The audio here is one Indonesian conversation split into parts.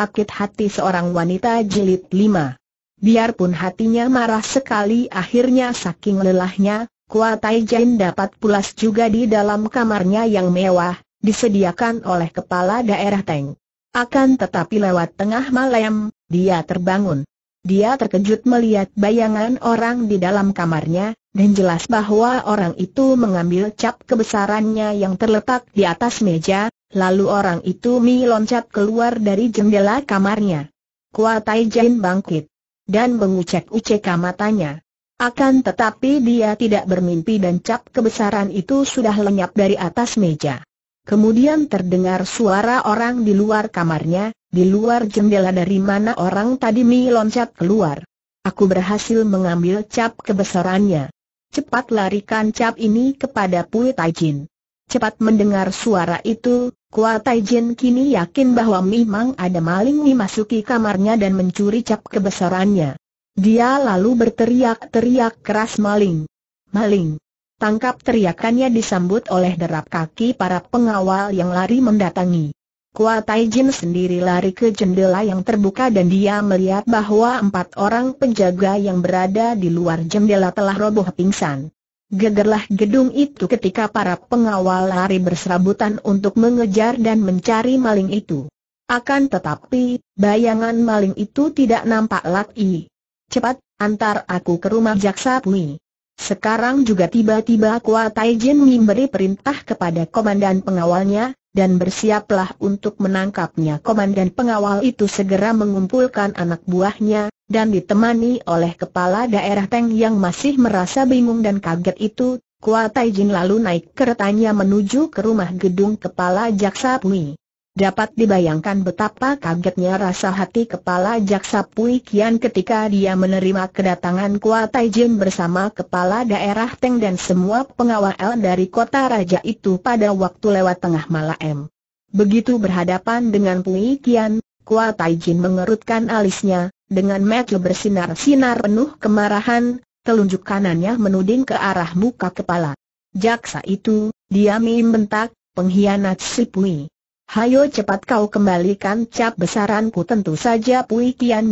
sakit hati seorang wanita jilid lima. Biarpun hatinya marah sekali akhirnya saking lelahnya, Kuatai Jain dapat pulas juga di dalam kamarnya yang mewah, disediakan oleh kepala daerah Teng. Akan tetapi lewat tengah malam, dia terbangun. Dia terkejut melihat bayangan orang di dalam kamarnya, dan jelas bahwa orang itu mengambil cap kebesarannya yang terletak di atas meja, Lalu orang itu Mi loncat keluar dari jendela kamarnya. Kuatai Jin bangkit. Dan mengucek-ucek matanya. Akan tetapi dia tidak bermimpi dan cap kebesaran itu sudah lenyap dari atas meja. Kemudian terdengar suara orang di luar kamarnya, di luar jendela dari mana orang tadi Mi loncat keluar. Aku berhasil mengambil cap kebesarannya. Cepat larikan cap ini kepada Pui Taijin. Cepat mendengar suara itu, Kua Taijin kini yakin bahwa memang ada maling memasuki kamarnya dan mencuri cap kebesarannya. Dia lalu berteriak-teriak keras maling. Maling! Tangkap teriakannya disambut oleh derap kaki para pengawal yang lari mendatangi. Kua Taijin sendiri lari ke jendela yang terbuka dan dia melihat bahwa empat orang penjaga yang berada di luar jendela telah roboh pingsan. Gegerlah gedung itu ketika para pengawal lari berserabutan untuk mengejar dan mencari maling itu. Akan tetapi, bayangan maling itu tidak nampak lagi. Cepat, antar aku ke rumah Jaksa Pui. Sekarang juga tiba-tiba Kuatai Jin memberi perintah kepada komandan pengawalnya, dan bersiaplah untuk menangkapnya. Komandan pengawal itu segera mengumpulkan anak buahnya, dan ditemani oleh kepala daerah teng yang masih merasa bingung dan kaget itu, Kuatai Taijin lalu naik keretanya menuju ke rumah gedung kepala Jaksa Pui. Dapat dibayangkan betapa kagetnya rasa hati kepala jaksa Pui Kian ketika dia menerima kedatangan Kuatai Jin bersama kepala daerah Teng dan semua pengawal dari kota raja itu pada waktu lewat tengah malam. Begitu berhadapan dengan Pui Kian, Kuatai Jin mengerutkan alisnya, dengan mata bersinar-sinar penuh kemarahan, telunjuk kanannya menuding ke arah muka kepala. Jaksa itu, dia mim bentak, pengkhianat si Pui. Hayo cepat kau kembalikan cap besaranku tentu saja Pui Tian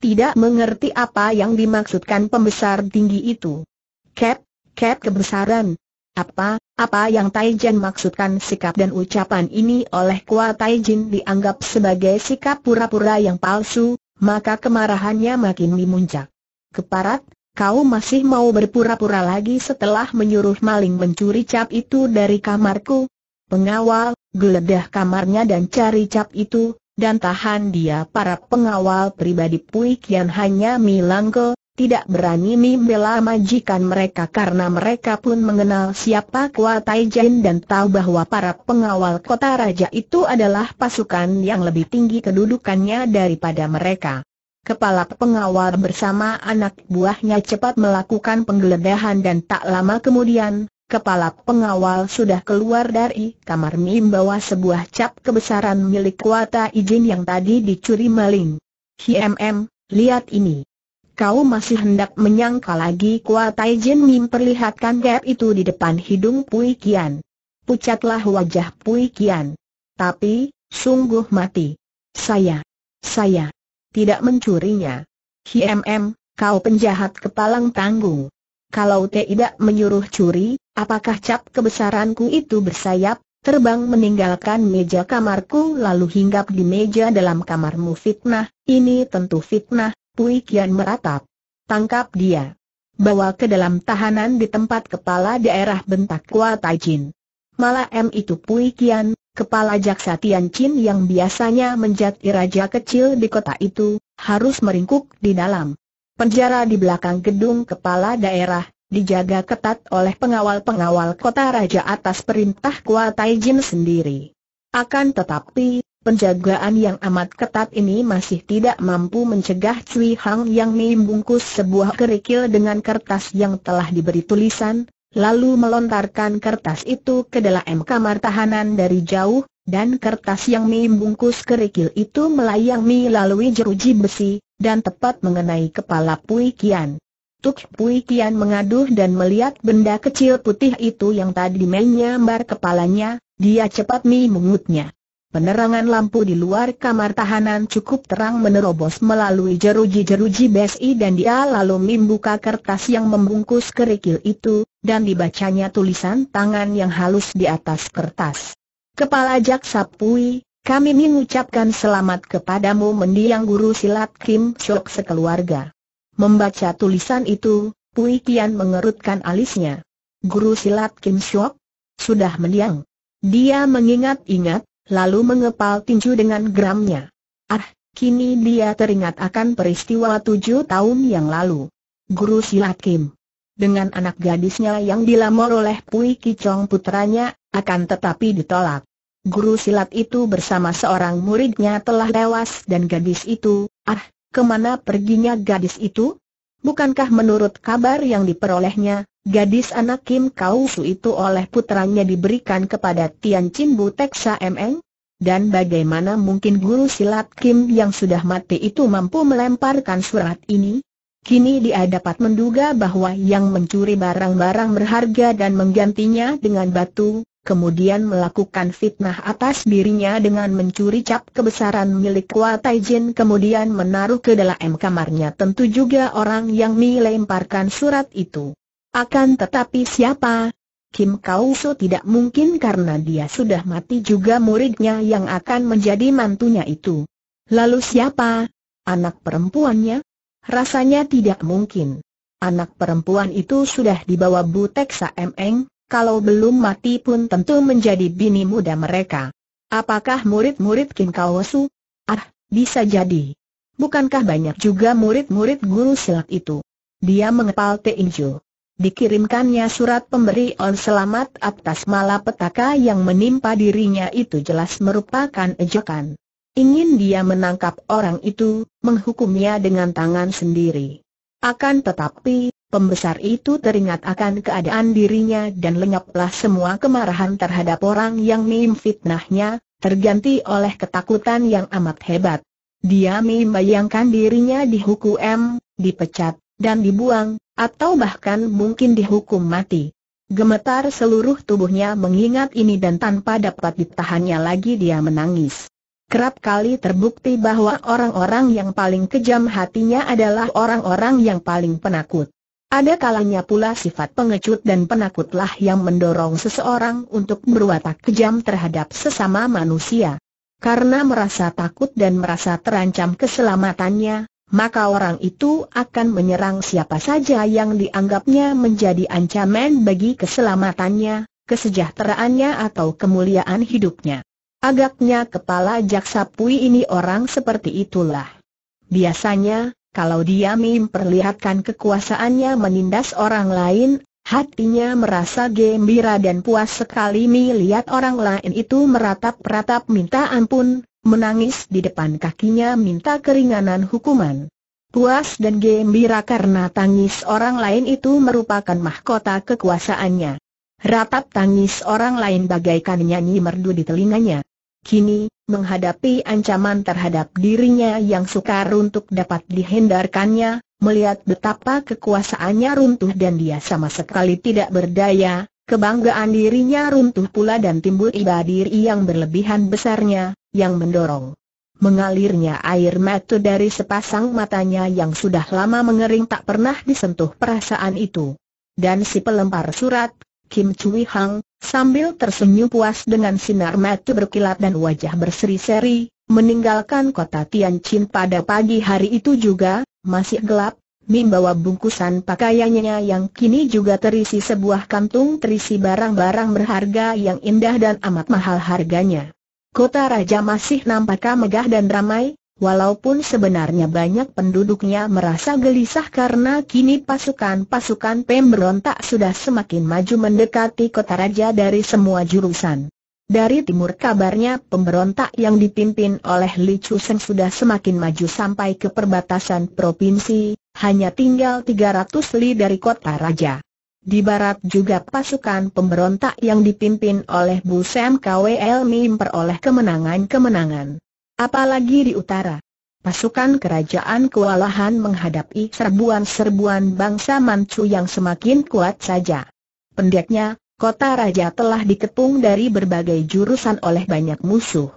tidak mengerti apa yang dimaksudkan pembesar tinggi itu. Cap, cap kebesaran. Apa, apa yang Taijin maksudkan sikap dan ucapan ini oleh Kua Taijin dianggap sebagai sikap pura-pura yang palsu, maka kemarahannya makin memuncak. Keparat, Kau masih mau berpura-pura lagi setelah menyuruh maling mencuri cap itu dari kamarku? Pengawal, geledah kamarnya dan cari cap itu, dan tahan dia para pengawal pribadi Pui Kian hanya Milangko, tidak berani membela majikan mereka karena mereka pun mengenal siapa Kua Jin dan tahu bahwa para pengawal kota raja itu adalah pasukan yang lebih tinggi kedudukannya daripada mereka. Kepala pengawal bersama anak buahnya cepat melakukan penggeledahan dan tak lama kemudian, Kepala pengawal sudah keluar dari kamar mim bawa sebuah cap kebesaran milik kuota izin yang tadi dicuri maling. HMM, lihat ini. Kau masih hendak menyangka lagi kuota izin Mim perlihatkan gap itu di depan hidung Pui Kian. Pucatlah wajah Pui Kian. Tapi, sungguh mati. Saya, saya, tidak mencurinya. HMM, kau penjahat kepalang tanggung. Kalau tidak menyuruh curi, Apakah cap kebesaranku itu bersayap, terbang meninggalkan meja kamarku lalu hinggap di meja dalam kamarmu fitnah, ini tentu fitnah, Pui Kian meratap. Tangkap dia. Bawa ke dalam tahanan di tempat kepala daerah bentak Kuatai Jin. Malah M itu Pui Kian, kepala jaksa Tian Chin yang biasanya menjadi raja kecil di kota itu, harus meringkuk di dalam penjara di belakang gedung kepala daerah, dijaga ketat oleh pengawal-pengawal kota raja atas perintah Kuatai Jin sendiri. Akan tetapi, penjagaan yang amat ketat ini masih tidak mampu mencegah Cui Hang yang membungkus sebuah kerikil dengan kertas yang telah diberi tulisan, lalu melontarkan kertas itu ke dalam kamar tahanan dari jauh, dan kertas yang membungkus kerikil itu melayang melalui jeruji besi, dan tepat mengenai kepala Pui Kian. Tuk Pui kian mengaduh dan melihat benda kecil putih itu yang tadi menyambar kepalanya, dia cepat memungutnya. mengutnya. Penerangan lampu di luar kamar tahanan cukup terang menerobos melalui jeruji-jeruji besi dan dia lalu membuka kertas yang membungkus kerikil itu, dan dibacanya tulisan tangan yang halus di atas kertas. Kepala Jaksa Pui, kami mengucapkan selamat kepadamu mendiang guru silat Kim Shok sekeluarga. Membaca tulisan itu, Pui Tian mengerutkan alisnya. Guru silat Kim Shok sudah mendiang. Dia mengingat-ingat, lalu mengepal tinju dengan geramnya. Ah, kini dia teringat akan peristiwa tujuh tahun yang lalu. Guru silat Kim dengan anak gadisnya yang dilamar oleh Pui Kicong putranya, akan tetapi ditolak. Guru silat itu bersama seorang muridnya telah tewas dan gadis itu, ah, kemana perginya gadis itu? Bukankah menurut kabar yang diperolehnya, gadis anak Kim Kau Su itu oleh putranya diberikan kepada Tian Chin Butek Sa Meng? Dan bagaimana mungkin guru silat Kim yang sudah mati itu mampu melemparkan surat ini? Kini dia dapat menduga bahwa yang mencuri barang-barang berharga dan menggantinya dengan batu, kemudian melakukan fitnah atas dirinya dengan mencuri cap kebesaran milik Tai Jin kemudian menaruh ke dalam kamarnya tentu juga orang yang melemparkan surat itu. Akan tetapi siapa? Kim Kauso tidak mungkin karena dia sudah mati juga muridnya yang akan menjadi mantunya itu. Lalu siapa? Anak perempuannya? Rasanya tidak mungkin. Anak perempuan itu sudah dibawa Butek Saemeng, kalau belum mati pun tentu menjadi bini muda mereka. Apakah murid-murid Kim Kawosu? Ah, bisa jadi. Bukankah banyak juga murid-murid guru silat itu? Dia mengepal Teinju. Dikirimkannya surat pemberi on selamat atas malapetaka yang menimpa dirinya itu jelas merupakan ejekan. Ingin dia menangkap orang itu, menghukumnya dengan tangan sendiri. Akan tetapi, Pembesar itu teringat akan keadaan dirinya dan lenyaplah semua kemarahan terhadap orang yang fitnahnya, terganti oleh ketakutan yang amat hebat. Dia bayangkan dirinya dihukum, dipecat, dan dibuang, atau bahkan mungkin dihukum mati. Gemetar seluruh tubuhnya mengingat ini dan tanpa dapat ditahannya lagi dia menangis. Kerap kali terbukti bahwa orang-orang yang paling kejam hatinya adalah orang-orang yang paling penakut. Ada kalanya pula sifat pengecut dan penakutlah yang mendorong seseorang untuk berwatak kejam terhadap sesama manusia. Karena merasa takut dan merasa terancam keselamatannya, maka orang itu akan menyerang siapa saja yang dianggapnya menjadi ancaman bagi keselamatannya, kesejahteraannya atau kemuliaan hidupnya. Agaknya kepala jaksa Pui ini orang seperti itulah. Biasanya, kalau dia memperlihatkan kekuasaannya menindas orang lain, hatinya merasa gembira dan puas sekali melihat orang lain itu meratap-ratap minta ampun, menangis di depan kakinya minta keringanan hukuman. Puas dan gembira karena tangis orang lain itu merupakan mahkota kekuasaannya. Ratap tangis orang lain bagaikan nyanyi merdu di telinganya. Kini, menghadapi ancaman terhadap dirinya yang sukar untuk dapat dihindarkannya, melihat betapa kekuasaannya runtuh dan dia sama sekali tidak berdaya, kebanggaan dirinya runtuh pula dan timbul iba diri yang berlebihan besarnya, yang mendorong. Mengalirnya air mata dari sepasang matanya yang sudah lama mengering tak pernah disentuh perasaan itu. Dan si pelempar surat, Kim Chui Hang, sambil tersenyum puas dengan sinar mata berkilat dan wajah berseri-seri, meninggalkan kota Tianjin pada pagi hari itu juga, masih gelap, membawa bungkusan pakaiannya yang kini juga terisi sebuah kantung terisi barang-barang berharga yang indah dan amat mahal harganya. Kota Raja masih nampak megah dan ramai, Walaupun sebenarnya banyak penduduknya merasa gelisah karena kini pasukan-pasukan pemberontak sudah semakin maju mendekati kota raja dari semua jurusan. Dari timur kabarnya pemberontak yang dipimpin oleh Li Chuseng sudah semakin maju sampai ke perbatasan provinsi, hanya tinggal 300 li dari kota raja. Di barat juga pasukan pemberontak yang dipimpin oleh Bu Sam KWL memperoleh kemenangan-kemenangan. Apalagi di utara. Pasukan kerajaan kewalahan menghadapi serbuan-serbuan bangsa Manchu yang semakin kuat saja. Pendeknya, kota raja telah dikepung dari berbagai jurusan oleh banyak musuh.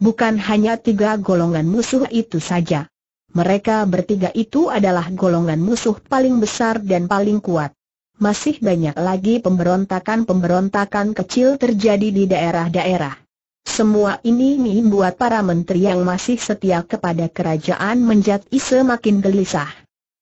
Bukan hanya tiga golongan musuh itu saja. Mereka bertiga itu adalah golongan musuh paling besar dan paling kuat. Masih banyak lagi pemberontakan-pemberontakan kecil terjadi di daerah-daerah. Semua ini membuat para menteri yang masih setia kepada kerajaan menjadi semakin gelisah.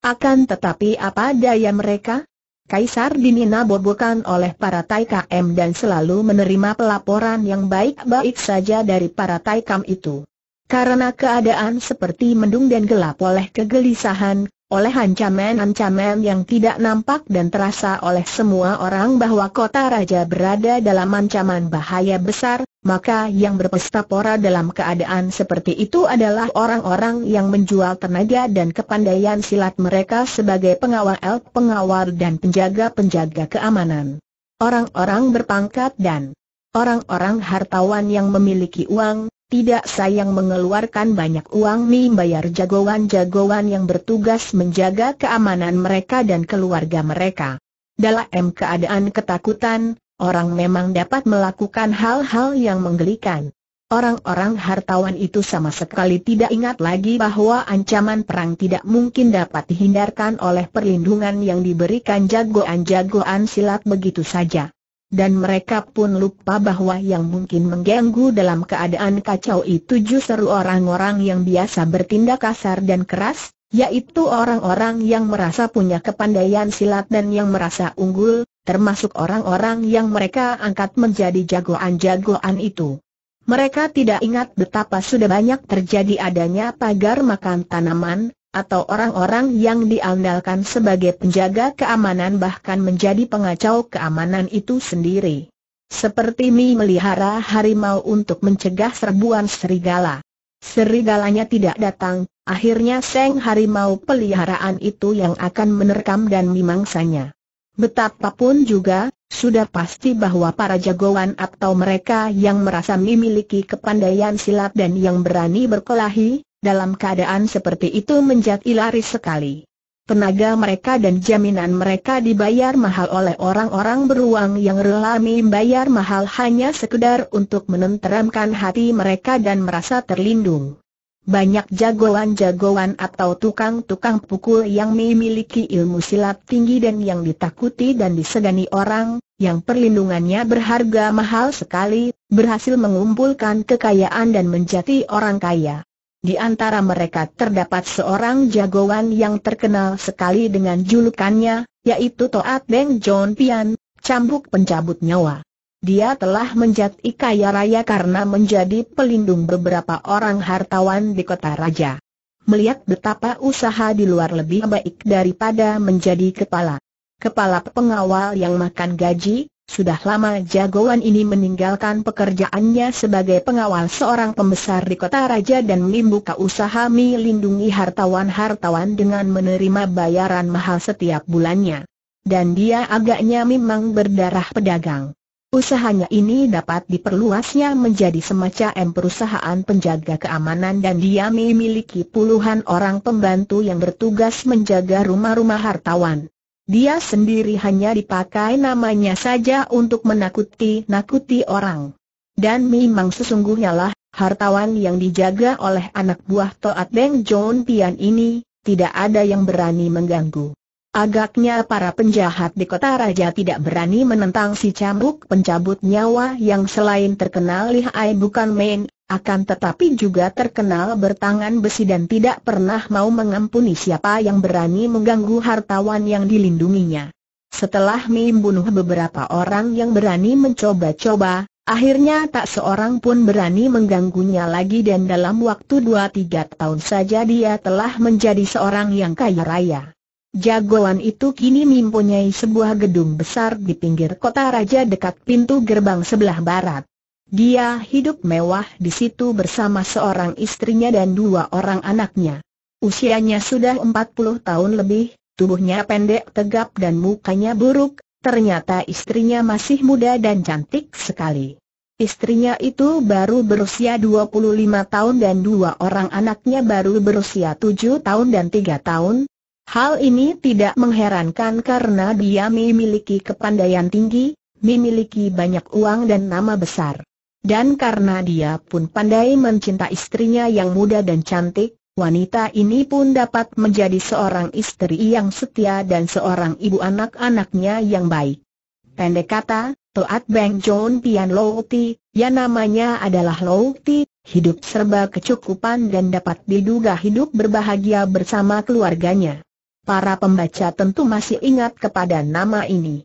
Akan tetapi apa daya mereka? Kaisar Dinina bobokan oleh para Taikam dan selalu menerima pelaporan yang baik-baik saja dari para Taikam itu. Karena keadaan seperti mendung dan gelap oleh kegelisahan, oleh ancaman-ancaman yang tidak nampak dan terasa oleh semua orang bahwa kota raja berada dalam ancaman bahaya besar, maka yang berpesta pora dalam keadaan seperti itu adalah orang-orang yang menjual tenaga dan kepandaian silat mereka sebagai pengawal-pengawal dan penjaga-penjaga keamanan. Orang-orang berpangkat dan orang-orang hartawan yang memiliki uang, tidak sayang mengeluarkan banyak uang bayar jagoan-jagoan yang bertugas menjaga keamanan mereka dan keluarga mereka. Dalam keadaan ketakutan, orang memang dapat melakukan hal-hal yang menggelikan. Orang-orang hartawan itu sama sekali tidak ingat lagi bahwa ancaman perang tidak mungkin dapat dihindarkan oleh perlindungan yang diberikan jagoan-jagoan silat begitu saja dan mereka pun lupa bahwa yang mungkin mengganggu dalam keadaan kacau itu justru orang-orang yang biasa bertindak kasar dan keras, yaitu orang-orang yang merasa punya kepandaian silat dan yang merasa unggul, termasuk orang-orang yang mereka angkat menjadi jagoan-jagoan itu. Mereka tidak ingat betapa sudah banyak terjadi adanya pagar makan tanaman, atau orang-orang yang diandalkan sebagai penjaga keamanan bahkan menjadi pengacau keamanan itu sendiri. Seperti Mi melihara harimau untuk mencegah serbuan serigala. Serigalanya tidak datang, akhirnya Seng harimau peliharaan itu yang akan menerkam dan memangsanya. Betapapun juga, sudah pasti bahwa para jagoan atau mereka yang merasa memiliki kepandaian silat dan yang berani berkelahi, dalam keadaan seperti itu menjadi laris sekali. Tenaga mereka dan jaminan mereka dibayar mahal oleh orang-orang beruang yang rela membayar mahal hanya sekedar untuk menenteramkan hati mereka dan merasa terlindung. Banyak jagoan-jagoan atau tukang-tukang pukul yang memiliki ilmu silat tinggi dan yang ditakuti dan disegani orang, yang perlindungannya berharga mahal sekali, berhasil mengumpulkan kekayaan dan menjadi orang kaya. Di antara mereka terdapat seorang jagoan yang terkenal sekali dengan julukannya, yaitu Toat Beng John Pian, cambuk pencabut nyawa. Dia telah menjadi kaya raya karena menjadi pelindung beberapa orang hartawan di kota raja. Melihat betapa usaha di luar lebih baik daripada menjadi kepala. Kepala pengawal yang makan gaji, sudah lama jagoan ini meninggalkan pekerjaannya sebagai pengawal seorang pembesar di kota raja dan membuka usaha melindungi hartawan-hartawan dengan menerima bayaran mahal setiap bulannya. Dan dia agaknya memang berdarah pedagang. Usahanya ini dapat diperluasnya menjadi semacam perusahaan penjaga keamanan dan dia memiliki puluhan orang pembantu yang bertugas menjaga rumah-rumah hartawan. Dia sendiri hanya dipakai namanya saja untuk menakuti-nakuti orang. Dan memang sesungguhnya lah, hartawan yang dijaga oleh anak buah Toat Beng John Pian ini, tidak ada yang berani mengganggu. Agaknya para penjahat di kota raja tidak berani menentang si cambuk pencabut nyawa yang selain terkenal lihai bukan main, akan tetapi juga terkenal bertangan besi dan tidak pernah mau mengampuni siapa yang berani mengganggu hartawan yang dilindunginya. Setelah membunuh beberapa orang yang berani mencoba-coba, akhirnya tak seorang pun berani mengganggunya lagi dan dalam waktu 2-3 tahun saja dia telah menjadi seorang yang kaya raya. Jagoan itu kini mempunyai sebuah gedung besar di pinggir kota raja dekat pintu gerbang sebelah barat. Dia hidup mewah di situ bersama seorang istrinya dan dua orang anaknya. Usianya sudah 40 tahun lebih, tubuhnya pendek tegap dan mukanya buruk, ternyata istrinya masih muda dan cantik sekali. Istrinya itu baru berusia 25 tahun dan dua orang anaknya baru berusia 7 tahun dan 3 tahun. Hal ini tidak mengherankan karena dia memiliki kepandaian tinggi, memiliki banyak uang dan nama besar. Dan karena dia pun pandai mencinta istrinya yang muda dan cantik, wanita ini pun dapat menjadi seorang istri yang setia dan seorang ibu anak-anaknya yang baik. Pendek kata, Toat Beng John Pian Lou Ti, yang namanya adalah Lou Ti, hidup serba kecukupan dan dapat diduga hidup berbahagia bersama keluarganya. Para pembaca tentu masih ingat kepada nama ini.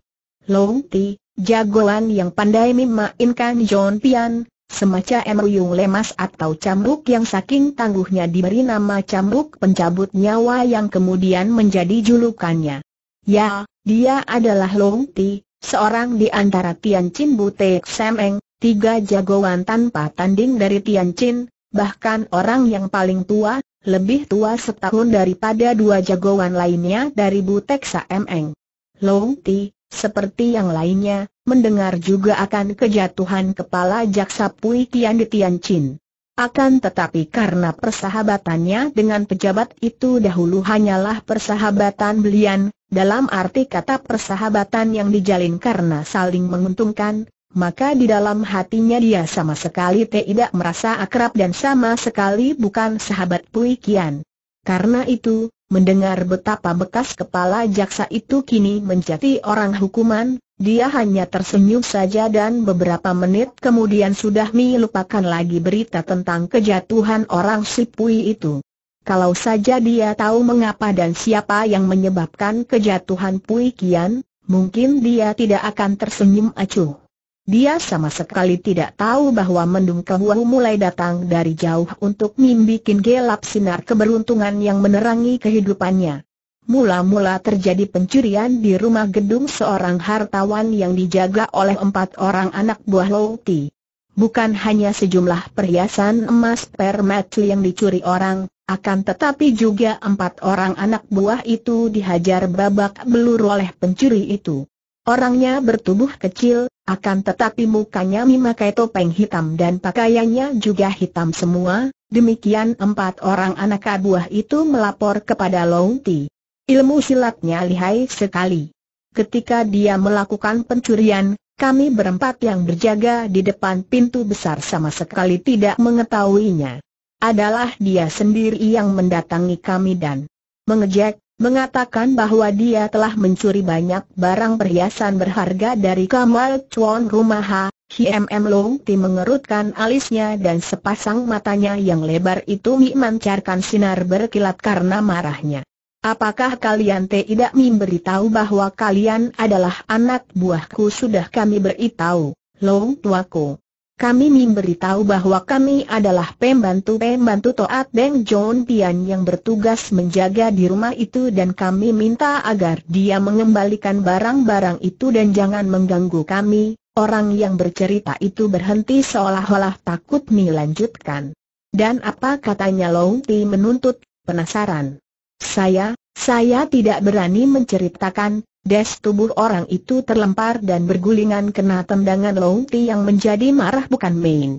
Lou Ti, Jagoan yang pandai memainkan John Pian, semacam emeruyung lemas atau cambuk yang saking tangguhnya diberi nama cambuk pencabut nyawa yang kemudian menjadi julukannya. Ya, dia adalah Long Ti, seorang di antara Tian Chin Butek Semeng, tiga jagoan tanpa tanding dari Tian Chin, bahkan orang yang paling tua, lebih tua setahun daripada dua jagoan lainnya dari Butek Eng. Long Ti, seperti yang lainnya, mendengar juga akan kejatuhan kepala Jaksa Pui Tian di Chin. Akan tetapi karena persahabatannya dengan pejabat itu dahulu hanyalah persahabatan belian, dalam arti kata persahabatan yang dijalin karena saling menguntungkan, maka di dalam hatinya dia sama sekali tidak merasa akrab dan sama sekali bukan sahabat Pui Kian. Karena itu, mendengar betapa bekas kepala jaksa itu kini menjadi orang hukuman, dia hanya tersenyum saja dan beberapa menit kemudian sudah melupakan lagi berita tentang kejatuhan orang Sipui itu. Kalau saja dia tahu mengapa dan siapa yang menyebabkan kejatuhan Pui Kian, mungkin dia tidak akan tersenyum acuh. Dia sama sekali tidak tahu bahwa mendung kehuahu mulai datang dari jauh untuk membuat gelap sinar keberuntungan yang menerangi kehidupannya. Mula-mula terjadi pencurian di rumah gedung seorang hartawan yang dijaga oleh empat orang anak buah Louti. Bukan hanya sejumlah perhiasan emas permati yang dicuri orang, akan tetapi juga empat orang anak buah itu dihajar babak belur oleh pencuri itu. Orangnya bertubuh kecil, akan tetapi mukanya memakai topeng hitam dan pakaiannya juga hitam semua, demikian empat orang anak buah itu melapor kepada Louti. Ilmu silatnya lihai sekali. Ketika dia melakukan pencurian, kami berempat yang berjaga di depan pintu besar sama sekali tidak mengetahuinya. Adalah dia sendiri yang mendatangi kami dan mengejek, mengatakan bahwa dia telah mencuri banyak barang perhiasan berharga dari kamar Chuan rumah H. HMM Long Ti mengerutkan alisnya dan sepasang matanya yang lebar itu memancarkan sinar berkilat karena marahnya. Apakah kalian tidak memberitahu bahwa kalian adalah anak buahku sudah kami beritahu, Long tuaku. Kami memberitahu bahwa kami adalah pembantu-pembantu Toat Deng John Pian yang bertugas menjaga di rumah itu dan kami minta agar dia mengembalikan barang-barang itu dan jangan mengganggu kami. Orang yang bercerita itu berhenti seolah-olah takut melanjutkan. Dan apa katanya Long Ti menuntut, penasaran. Saya, saya tidak berani menceritakan, des tubuh orang itu terlempar dan bergulingan kena tendangan Louti yang menjadi marah bukan main.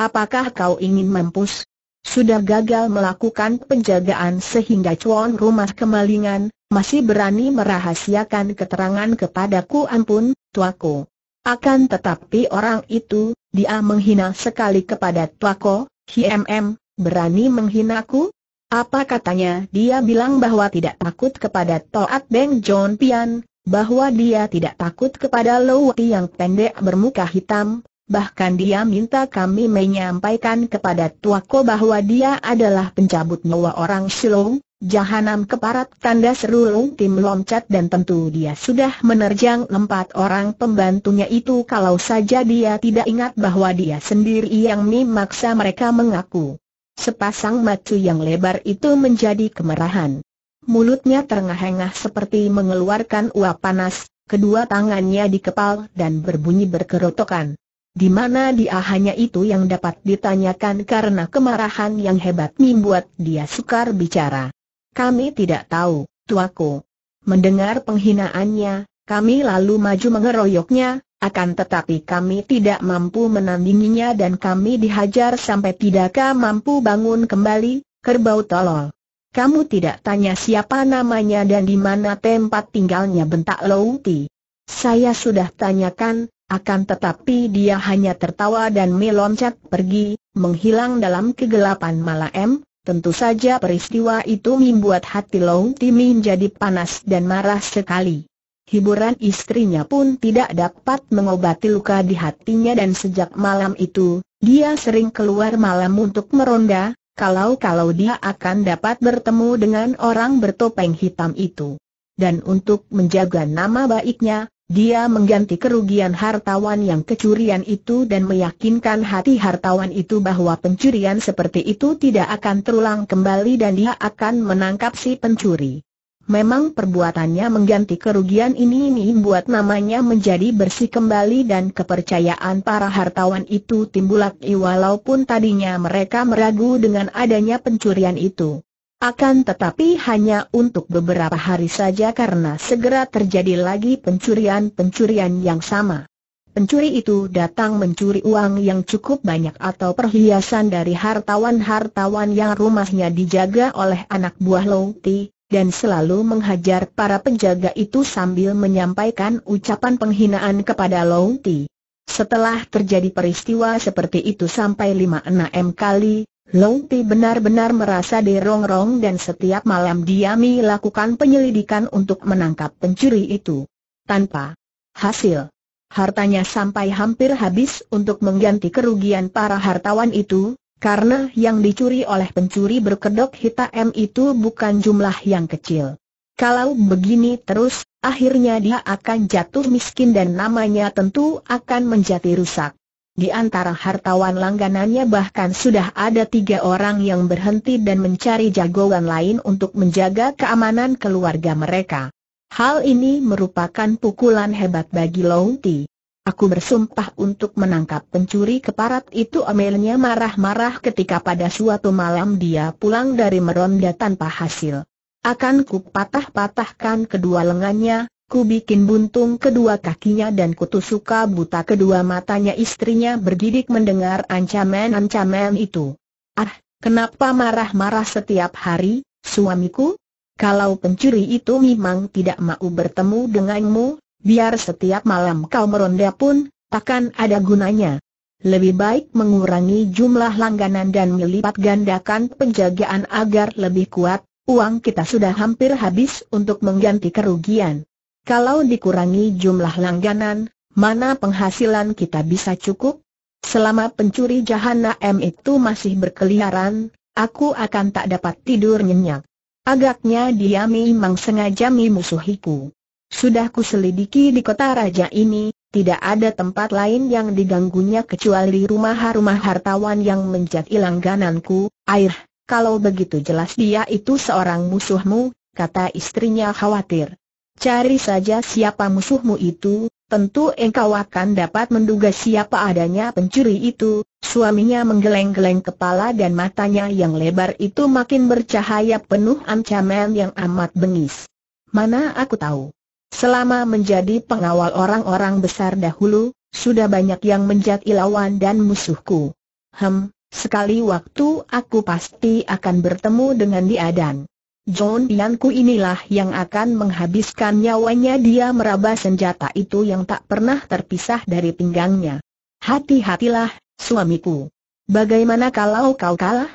Apakah kau ingin mampus? Sudah gagal melakukan penjagaan sehingga cuan rumah kemalingan, masih berani merahasiakan keterangan kepadaku ampun, tuaku. Akan tetapi orang itu, dia menghina sekali kepada tuaku, hmm, berani menghinaku? Apa katanya? Dia bilang bahwa tidak takut kepada Toat Beng John Pian, bahwa dia tidak takut kepada Lowati yang pendek bermuka hitam, bahkan dia minta kami menyampaikan kepada Tuako bahwa dia adalah pencabut nyawa orang Shilong, Jahanam keparat tanda seru Tim loncat dan tentu dia sudah menerjang empat orang pembantunya itu kalau saja dia tidak ingat bahwa dia sendiri yang memaksa mereka mengaku. Sepasang macu yang lebar itu menjadi kemerahan. Mulutnya terengah-engah seperti mengeluarkan uap panas, kedua tangannya dikepal dan berbunyi berkerotokan. Di mana dia hanya itu yang dapat ditanyakan karena kemarahan yang hebat membuat dia sukar bicara. Kami tidak tahu, tuaku. Mendengar penghinaannya, kami lalu maju mengeroyoknya, akan tetapi kami tidak mampu menandinginya dan kami dihajar sampai tidakkah mampu bangun kembali, kerbau tolol. Kamu tidak tanya siapa namanya dan di mana tempat tinggalnya bentak Louti. Saya sudah tanyakan, akan tetapi dia hanya tertawa dan meloncat pergi, menghilang dalam kegelapan malam. Tentu saja peristiwa itu membuat hati Louti menjadi panas dan marah sekali hiburan istrinya pun tidak dapat mengobati luka di hatinya dan sejak malam itu, dia sering keluar malam untuk meronda, kalau-kalau dia akan dapat bertemu dengan orang bertopeng hitam itu. Dan untuk menjaga nama baiknya, dia mengganti kerugian hartawan yang kecurian itu dan meyakinkan hati hartawan itu bahwa pencurian seperti itu tidak akan terulang kembali dan dia akan menangkap si pencuri. Memang perbuatannya mengganti kerugian ini ini buat namanya menjadi bersih kembali dan kepercayaan para hartawan itu timbul lagi walaupun tadinya mereka meragu dengan adanya pencurian itu. Akan tetapi hanya untuk beberapa hari saja karena segera terjadi lagi pencurian-pencurian yang sama. Pencuri itu datang mencuri uang yang cukup banyak atau perhiasan dari hartawan-hartawan yang rumahnya dijaga oleh anak buah Louti, dan selalu menghajar para penjaga itu sambil menyampaikan ucapan penghinaan kepada Long Ti. Setelah terjadi peristiwa seperti itu sampai 5-6 kali, Long Ti benar-benar merasa dirongrong dan setiap malam diami lakukan penyelidikan untuk menangkap pencuri itu. Tanpa hasil, hartanya sampai hampir habis untuk mengganti kerugian para hartawan itu, karena yang dicuri oleh pencuri berkedok hitam itu bukan jumlah yang kecil. Kalau begini terus, akhirnya dia akan jatuh miskin dan namanya tentu akan menjadi rusak. Di antara hartawan langganannya bahkan sudah ada tiga orang yang berhenti dan mencari jagoan lain untuk menjaga keamanan keluarga mereka. Hal ini merupakan pukulan hebat bagi Lou Ti. Aku bersumpah untuk menangkap pencuri keparat itu Amelnya marah-marah ketika pada suatu malam dia pulang dari meronda tanpa hasil. Akan ku patah-patahkan kedua lengannya, ku bikin buntung kedua kakinya dan kutusuka buta kedua matanya istrinya bergidik mendengar ancaman-ancaman itu. Ah, kenapa marah-marah setiap hari, suamiku? Kalau pencuri itu memang tidak mau bertemu denganmu, biar setiap malam kau meronda pun, takkan ada gunanya. Lebih baik mengurangi jumlah langganan dan melipat gandakan penjagaan agar lebih kuat, uang kita sudah hampir habis untuk mengganti kerugian. Kalau dikurangi jumlah langganan, mana penghasilan kita bisa cukup? Selama pencuri m itu masih berkeliaran, aku akan tak dapat tidur nyenyak. Agaknya dia memang sengaja memusuhiku. Sudah kuselidiki di kota raja ini, tidak ada tempat lain yang diganggunya kecuali rumah-rumah hartawan yang menjadi langgananku. Air, kalau begitu jelas dia itu seorang musuhmu, kata istrinya khawatir. Cari saja siapa musuhmu itu, tentu engkau akan dapat menduga siapa adanya pencuri itu. Suaminya menggeleng-geleng kepala dan matanya yang lebar itu makin bercahaya penuh ancaman yang amat bengis. Mana aku tahu? Selama menjadi pengawal orang-orang besar dahulu, sudah banyak yang menjadi lawan dan musuhku. Hem, sekali waktu aku pasti akan bertemu dengan dia dan John Bianku inilah yang akan menghabiskan nyawanya dia meraba senjata itu yang tak pernah terpisah dari pinggangnya. Hati-hatilah, suamiku. Bagaimana kalau kau kalah?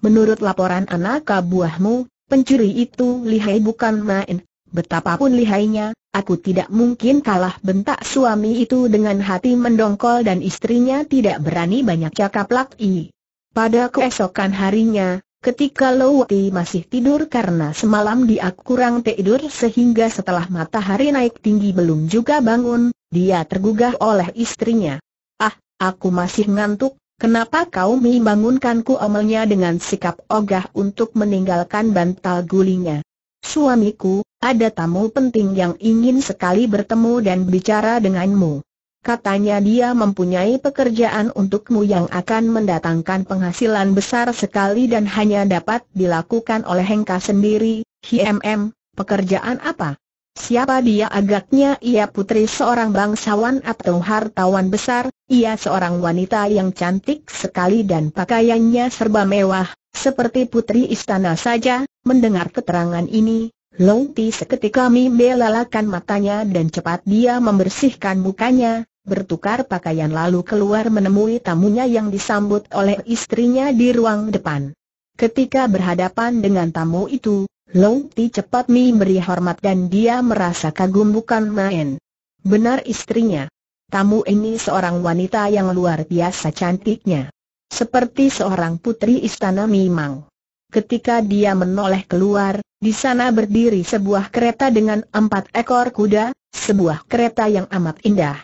Menurut laporan anak kabuahmu, pencuri itu lihai bukan main. Betapapun lihainya, aku tidak mungkin kalah bentak suami itu dengan hati mendongkol dan istrinya tidak berani banyak cakap lagi. Pada keesokan harinya, ketika Lowati masih tidur karena semalam dia kurang tidur sehingga setelah matahari naik tinggi belum juga bangun, dia tergugah oleh istrinya. Ah, aku masih ngantuk, Kenapa kau membangunkanku omelnya dengan sikap ogah untuk meninggalkan bantal gulingnya? Suamiku, ada tamu penting yang ingin sekali bertemu dan bicara denganmu. Katanya dia mempunyai pekerjaan untukmu yang akan mendatangkan penghasilan besar sekali dan hanya dapat dilakukan oleh Hengka sendiri. HMM, pekerjaan apa? Siapa dia agaknya ia putri seorang bangsawan atau hartawan besar, ia seorang wanita yang cantik sekali dan pakaiannya serba mewah, seperti putri istana saja, mendengar keterangan ini, Long Ti seketika membelalakan matanya dan cepat dia membersihkan mukanya, bertukar pakaian lalu keluar menemui tamunya yang disambut oleh istrinya di ruang depan. Ketika berhadapan dengan tamu itu, Long Ti cepat memberi hormat dan dia merasa kagum bukan main. Benar istrinya. Tamu ini seorang wanita yang luar biasa cantiknya. Seperti seorang putri istana memang ketika dia menoleh keluar, di sana berdiri sebuah kereta dengan empat ekor kuda, sebuah kereta yang amat indah.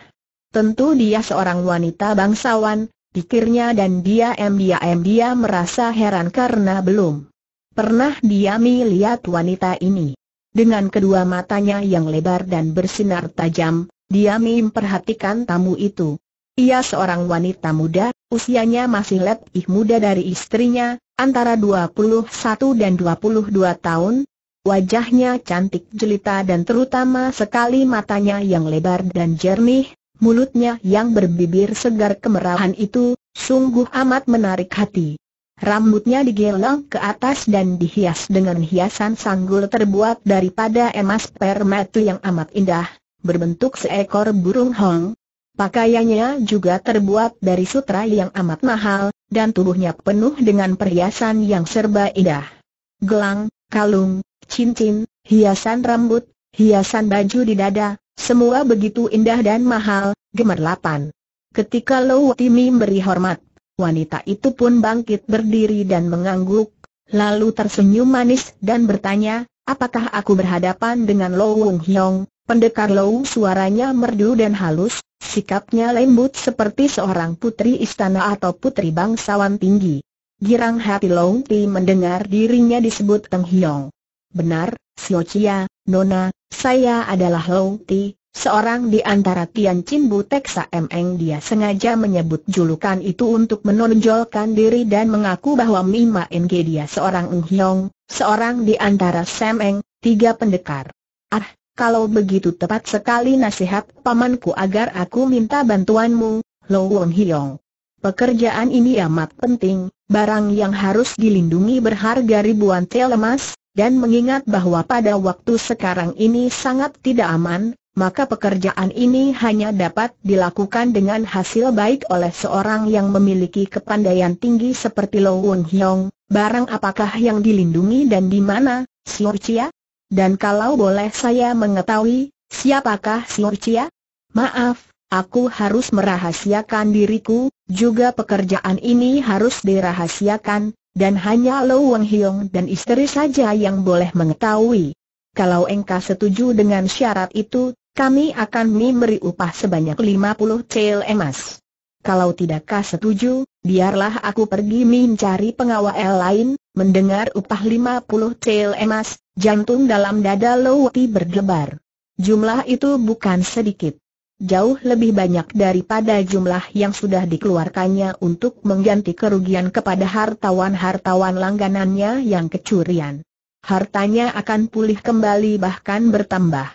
Tentu dia seorang wanita bangsawan, pikirnya dan dia diam-diam dia merasa heran karena belum pernah dia melihat wanita ini. Dengan kedua matanya yang lebar dan bersinar tajam, dia memperhatikan tamu itu. Ia seorang wanita muda, usianya masih lebih muda dari istrinya, antara 21 dan 22 tahun, wajahnya cantik jelita dan terutama sekali matanya yang lebar dan jernih, mulutnya yang berbibir segar kemerahan itu, sungguh amat menarik hati. Rambutnya digelang ke atas dan dihias dengan hiasan sanggul terbuat daripada emas permatu yang amat indah, berbentuk seekor burung hong. Pakaiannya juga terbuat dari sutra yang amat mahal, dan tubuhnya penuh dengan perhiasan yang serba indah. Gelang, kalung, cincin, hiasan rambut, hiasan baju di dada, semua begitu indah dan mahal, gemerlapan. Ketika Lou Timi beri hormat, wanita itu pun bangkit berdiri dan mengangguk, lalu tersenyum manis dan bertanya, apakah aku berhadapan dengan Lou Wung Hyong? Pendekar Lou suaranya merdu dan halus, sikapnya lembut seperti seorang putri istana atau putri bangsawan tinggi. Girang hati Lou Ti mendengar dirinya disebut Teng Hiong. Benar, Sio Chia, Nona, saya adalah Lou Ti, seorang di antara Tian Chin Butek Meng. dia sengaja menyebut julukan itu untuk menonjolkan diri dan mengaku bahwa Mima NG dia seorang Eng Hiong, seorang di antara Semeng, tiga pendekar. Ah, kalau begitu tepat sekali nasihat pamanku agar aku minta bantuanmu, Lo Wong Hiong. Pekerjaan ini amat penting, barang yang harus dilindungi berharga ribuan tel emas, dan mengingat bahwa pada waktu sekarang ini sangat tidak aman, maka pekerjaan ini hanya dapat dilakukan dengan hasil baik oleh seorang yang memiliki kepandaian tinggi seperti Lo Wong Hiong. Barang apakah yang dilindungi dan di mana, Siorcia? Dan kalau boleh saya mengetahui, siapakah si Maaf, aku harus merahasiakan diriku, juga pekerjaan ini harus dirahasiakan, dan hanya Lo Wang Hiong dan istri saja yang boleh mengetahui. Kalau engkau setuju dengan syarat itu, kami akan memberi upah sebanyak 50 cel emas. Kalau tidak tidakkah setuju, biarlah aku pergi mencari pengawal lain, mendengar upah 50 tel emas, jantung dalam dada Lowati berdebar. Jumlah itu bukan sedikit. Jauh lebih banyak daripada jumlah yang sudah dikeluarkannya untuk mengganti kerugian kepada hartawan-hartawan langganannya yang kecurian. Hartanya akan pulih kembali bahkan bertambah.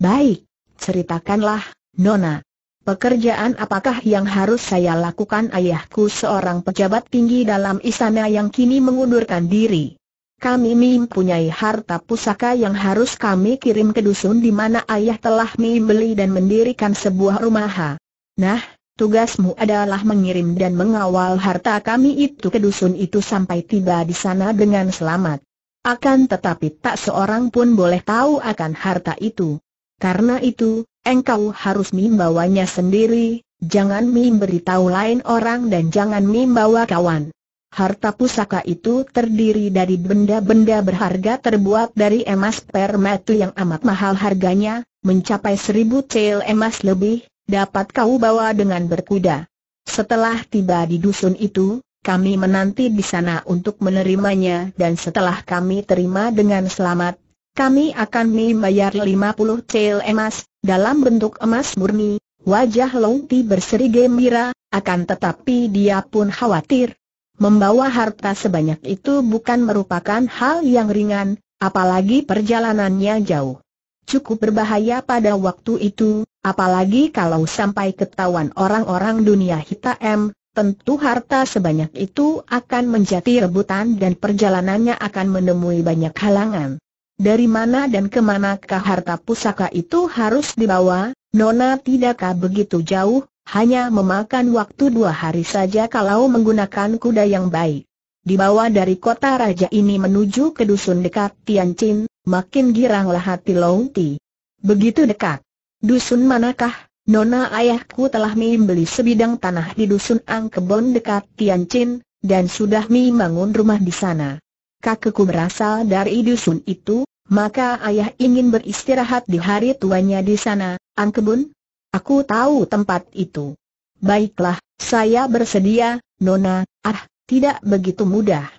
Baik, ceritakanlah, Nona, Pekerjaan apakah yang harus saya lakukan ayahku seorang pejabat tinggi dalam istana yang kini mengundurkan diri? Kami mempunyai harta pusaka yang harus kami kirim ke dusun di mana ayah telah membeli dan mendirikan sebuah rumah. Nah, tugasmu adalah mengirim dan mengawal harta kami itu ke dusun itu sampai tiba di sana dengan selamat. Akan tetapi tak seorang pun boleh tahu akan harta itu. Karena itu, Engkau harus membawanya sendiri, jangan memberitahu lain orang dan jangan membawa kawan. Harta pusaka itu terdiri dari benda-benda berharga terbuat dari emas permetu yang amat mahal harganya, mencapai seribu cel emas lebih, dapat kau bawa dengan berkuda. Setelah tiba di dusun itu, kami menanti di sana untuk menerimanya dan setelah kami terima dengan selamat, kami akan membayar lima puluh cel emas, dalam bentuk emas murni, wajah Longti berseri gembira, akan tetapi dia pun khawatir. Membawa harta sebanyak itu bukan merupakan hal yang ringan, apalagi perjalanannya jauh. Cukup berbahaya pada waktu itu, apalagi kalau sampai ketahuan orang-orang dunia hitam, tentu harta sebanyak itu akan menjadi rebutan dan perjalanannya akan menemui banyak halangan dari mana dan kemanakah harta pusaka itu harus dibawa, Nona tidakkah begitu jauh, hanya memakan waktu dua hari saja kalau menggunakan kuda yang baik. Dibawa dari kota raja ini menuju ke dusun dekat Tianjin, makin giranglah hati Louti. Begitu dekat. Dusun manakah? Nona ayahku telah membeli sebidang tanah di dusun Angkebon dekat Tianjin, dan sudah membangun rumah di sana. Kakekku berasal dari dusun itu, maka ayah ingin beristirahat di hari tuanya di sana, Angkebun? Aku tahu tempat itu. Baiklah, saya bersedia, Nona, ah, tidak begitu mudah.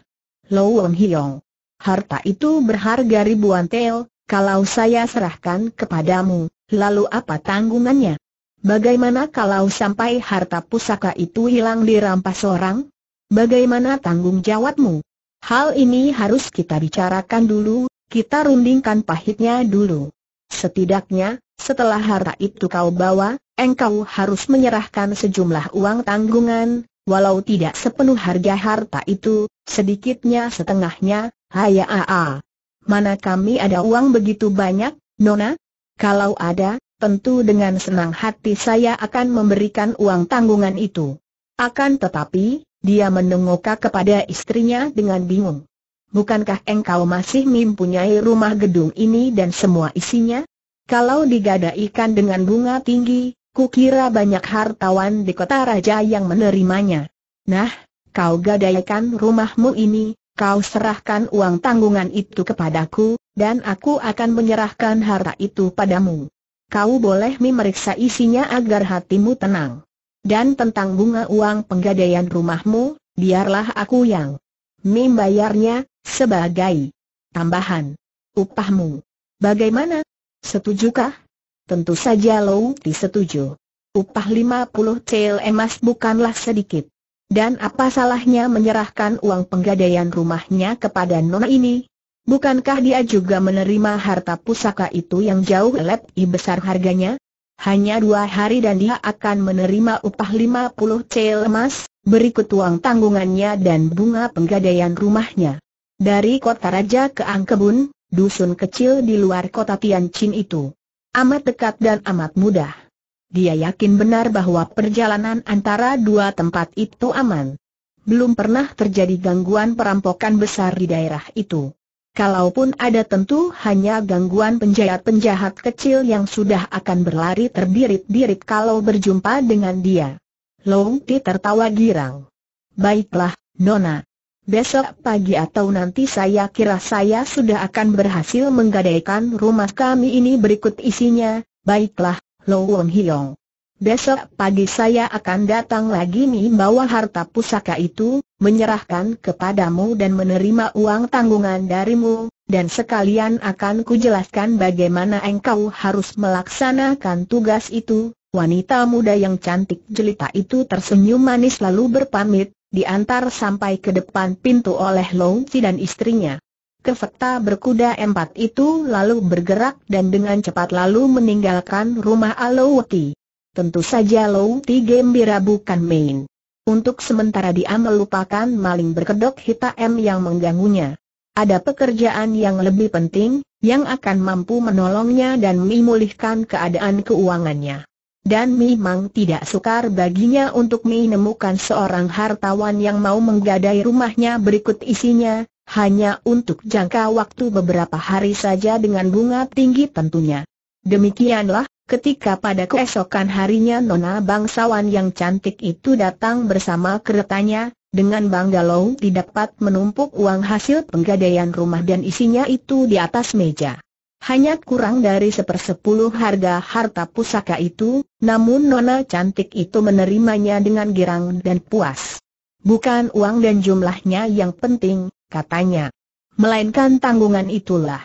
Wong Hiong. Harta itu berharga ribuan tel, kalau saya serahkan kepadamu, lalu apa tanggungannya? Bagaimana kalau sampai harta pusaka itu hilang dirampas orang? Bagaimana tanggung jawabmu? Hal ini harus kita bicarakan dulu, kita rundingkan pahitnya dulu. Setidaknya, setelah harta itu kau bawa, engkau harus menyerahkan sejumlah uang tanggungan, walau tidak sepenuh harga harta itu, sedikitnya setengahnya, haya aa. Mana kami ada uang begitu banyak, Nona? Kalau ada, tentu dengan senang hati saya akan memberikan uang tanggungan itu. Akan tetapi, dia menengokak kepada istrinya dengan bingung bukankah engkau masih mempunyai rumah gedung ini dan semua isinya? Kalau digadaikan dengan bunga tinggi, kukira banyak hartawan di kota raja yang menerimanya. Nah, kau gadaikan rumahmu ini, kau serahkan uang tanggungan itu kepadaku, dan aku akan menyerahkan harta itu padamu. Kau boleh memeriksa isinya agar hatimu tenang. Dan tentang bunga uang penggadaian rumahmu, biarlah aku yang membayarnya, sebagai tambahan upahmu. Bagaimana? Setujukah? Tentu saja Ti setuju. Upah 50 cel emas bukanlah sedikit. Dan apa salahnya menyerahkan uang penggadaian rumahnya kepada nona ini? Bukankah dia juga menerima harta pusaka itu yang jauh lebih besar harganya? Hanya dua hari dan dia akan menerima upah 50 cel emas, berikut uang tanggungannya dan bunga penggadaian rumahnya. Dari kota raja ke Angkebun, dusun kecil di luar kota Tianjin itu. Amat dekat dan amat mudah. Dia yakin benar bahwa perjalanan antara dua tempat itu aman. Belum pernah terjadi gangguan perampokan besar di daerah itu. Kalaupun ada tentu hanya gangguan penjahat-penjahat kecil yang sudah akan berlari terbirit-birit kalau berjumpa dengan dia. Long Ti tertawa girang. Baiklah, Nona, Besok pagi atau nanti saya kira saya sudah akan berhasil menggadaikan rumah kami ini berikut isinya, baiklah, Lo Wong Hiong. Besok pagi saya akan datang lagi membawa harta pusaka itu, menyerahkan kepadamu dan menerima uang tanggungan darimu, dan sekalian akan kujelaskan bagaimana engkau harus melaksanakan tugas itu. Wanita muda yang cantik jelita itu tersenyum manis lalu berpamit, diantar sampai ke depan pintu oleh Chi dan istrinya. Kefekta berkuda empat itu lalu bergerak dan dengan cepat lalu meninggalkan rumah Alouti. Tentu saja Alouti gembira bukan main. Untuk sementara dia melupakan maling berkedok hitam yang mengganggunya. Ada pekerjaan yang lebih penting, yang akan mampu menolongnya dan memulihkan keadaan keuangannya dan memang tidak sukar baginya untuk menemukan seorang hartawan yang mau menggadai rumahnya berikut isinya, hanya untuk jangka waktu beberapa hari saja dengan bunga tinggi tentunya. Demikianlah, ketika pada keesokan harinya Nona Bangsawan yang cantik itu datang bersama keretanya, dengan bangga Lou didapat menumpuk uang hasil penggadaian rumah dan isinya itu di atas meja hanya kurang dari sepersepuluh harga harta pusaka itu, namun Nona Cantik itu menerimanya dengan girang dan puas. Bukan uang dan jumlahnya yang penting, katanya. Melainkan tanggungan itulah.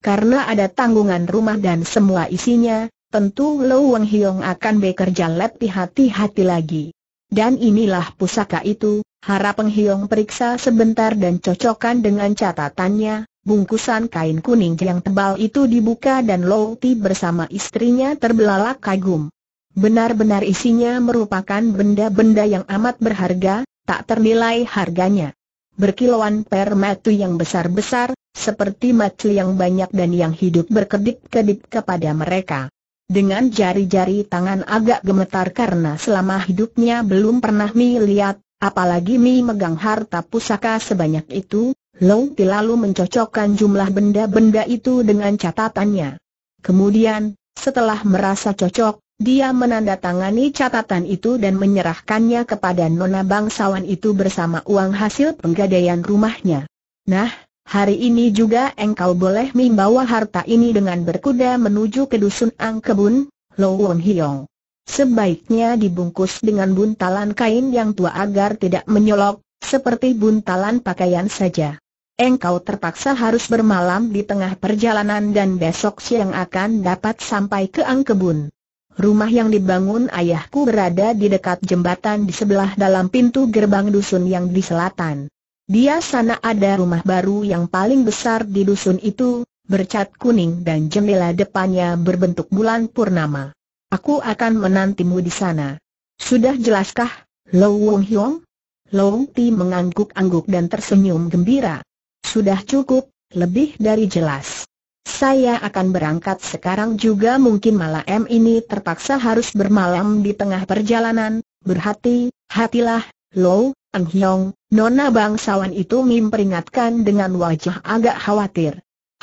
Karena ada tanggungan rumah dan semua isinya, tentu Lo Wang Hiong akan bekerja lebih hati-hati lagi. Dan inilah pusaka itu, harap Peng Hiong periksa sebentar dan cocokkan dengan catatannya, Bungkusan kain kuning yang tebal itu dibuka dan Louti bersama istrinya terbelalak kagum. Benar-benar isinya merupakan benda-benda yang amat berharga, tak ternilai harganya. Berkilauan per metu yang besar-besar, seperti metu yang banyak dan yang hidup berkedip-kedip kepada mereka. Dengan jari-jari tangan agak gemetar karena selama hidupnya belum pernah Mi lihat, apalagi Mi megang harta pusaka sebanyak itu, Long Ti lalu mencocokkan jumlah benda-benda itu dengan catatannya. Kemudian, setelah merasa cocok, dia menandatangani catatan itu dan menyerahkannya kepada nona bangsawan itu bersama uang hasil penggadaian rumahnya. Nah, hari ini juga engkau boleh membawa harta ini dengan berkuda menuju ke dusun Angkebun, Lo Won Hiong. Sebaiknya dibungkus dengan buntalan kain yang tua agar tidak menyolok, seperti buntalan pakaian saja engkau terpaksa harus bermalam di tengah perjalanan dan besok siang akan dapat sampai ke Angkebun. Rumah yang dibangun ayahku berada di dekat jembatan di sebelah dalam pintu gerbang dusun yang di selatan. Di sana ada rumah baru yang paling besar di dusun itu, bercat kuning dan jendela depannya berbentuk bulan purnama. Aku akan menantimu di sana. Sudah jelaskah, Lo Wong Hyong? Long Ti mengangguk-angguk dan tersenyum gembira. Sudah cukup, lebih dari jelas. Saya akan berangkat sekarang juga mungkin malam ini terpaksa harus bermalam di tengah perjalanan, berhati, hatilah, Lo, Ang nona bangsawan itu memperingatkan dengan wajah agak khawatir.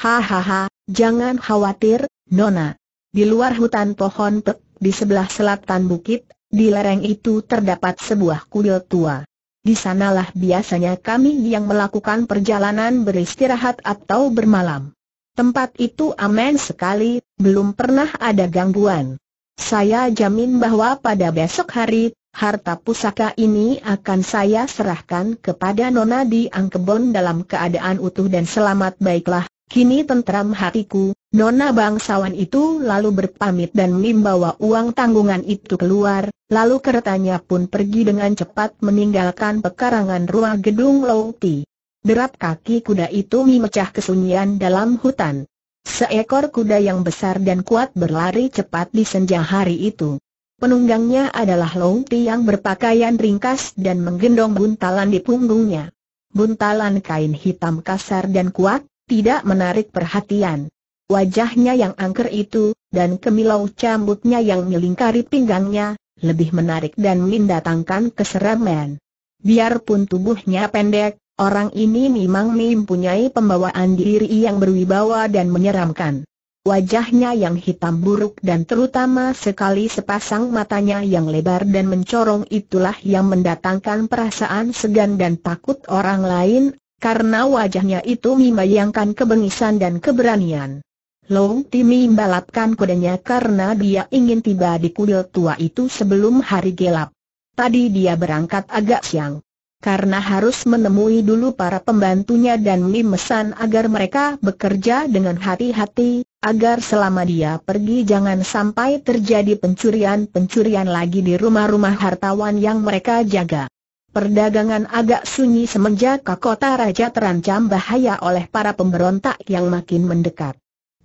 Hahaha, jangan khawatir, nona. Di luar hutan pohon pek, di sebelah selatan bukit, di lereng itu terdapat sebuah kuil tua. Di sanalah biasanya kami yang melakukan perjalanan beristirahat atau bermalam. Tempat itu aman sekali, belum pernah ada gangguan. Saya jamin bahwa pada besok hari, harta pusaka ini akan saya serahkan kepada Nona di Angkebon dalam keadaan utuh dan selamat baiklah, kini tentram hatiku, Nona bangsawan itu lalu berpamit dan membawa uang tanggungan itu keluar, lalu keretanya pun pergi dengan cepat meninggalkan pekarangan ruang gedung Louti. Derap kaki kuda itu memecah kesunyian dalam hutan. Seekor kuda yang besar dan kuat berlari cepat di senja hari itu. Penunggangnya adalah Louti yang berpakaian ringkas dan menggendong buntalan di punggungnya. Buntalan kain hitam kasar dan kuat, tidak menarik perhatian. Wajahnya yang angker itu, dan kemilau cambuknya yang melingkari pinggangnya, lebih menarik dan mendatangkan keseraman. Biarpun tubuhnya pendek, orang ini memang mempunyai pembawaan diri yang berwibawa dan menyeramkan. Wajahnya yang hitam buruk dan terutama sekali sepasang matanya yang lebar dan mencorong itulah yang mendatangkan perasaan segan dan takut orang lain, karena wajahnya itu membayangkan kebengisan dan keberanian. Long Timi balapkan kudanya karena dia ingin tiba di kuil tua itu sebelum hari gelap. Tadi dia berangkat agak siang. Karena harus menemui dulu para pembantunya dan memesan agar mereka bekerja dengan hati-hati, agar selama dia pergi jangan sampai terjadi pencurian-pencurian lagi di rumah-rumah hartawan yang mereka jaga. Perdagangan agak sunyi semenjak kota raja terancam bahaya oleh para pemberontak yang makin mendekat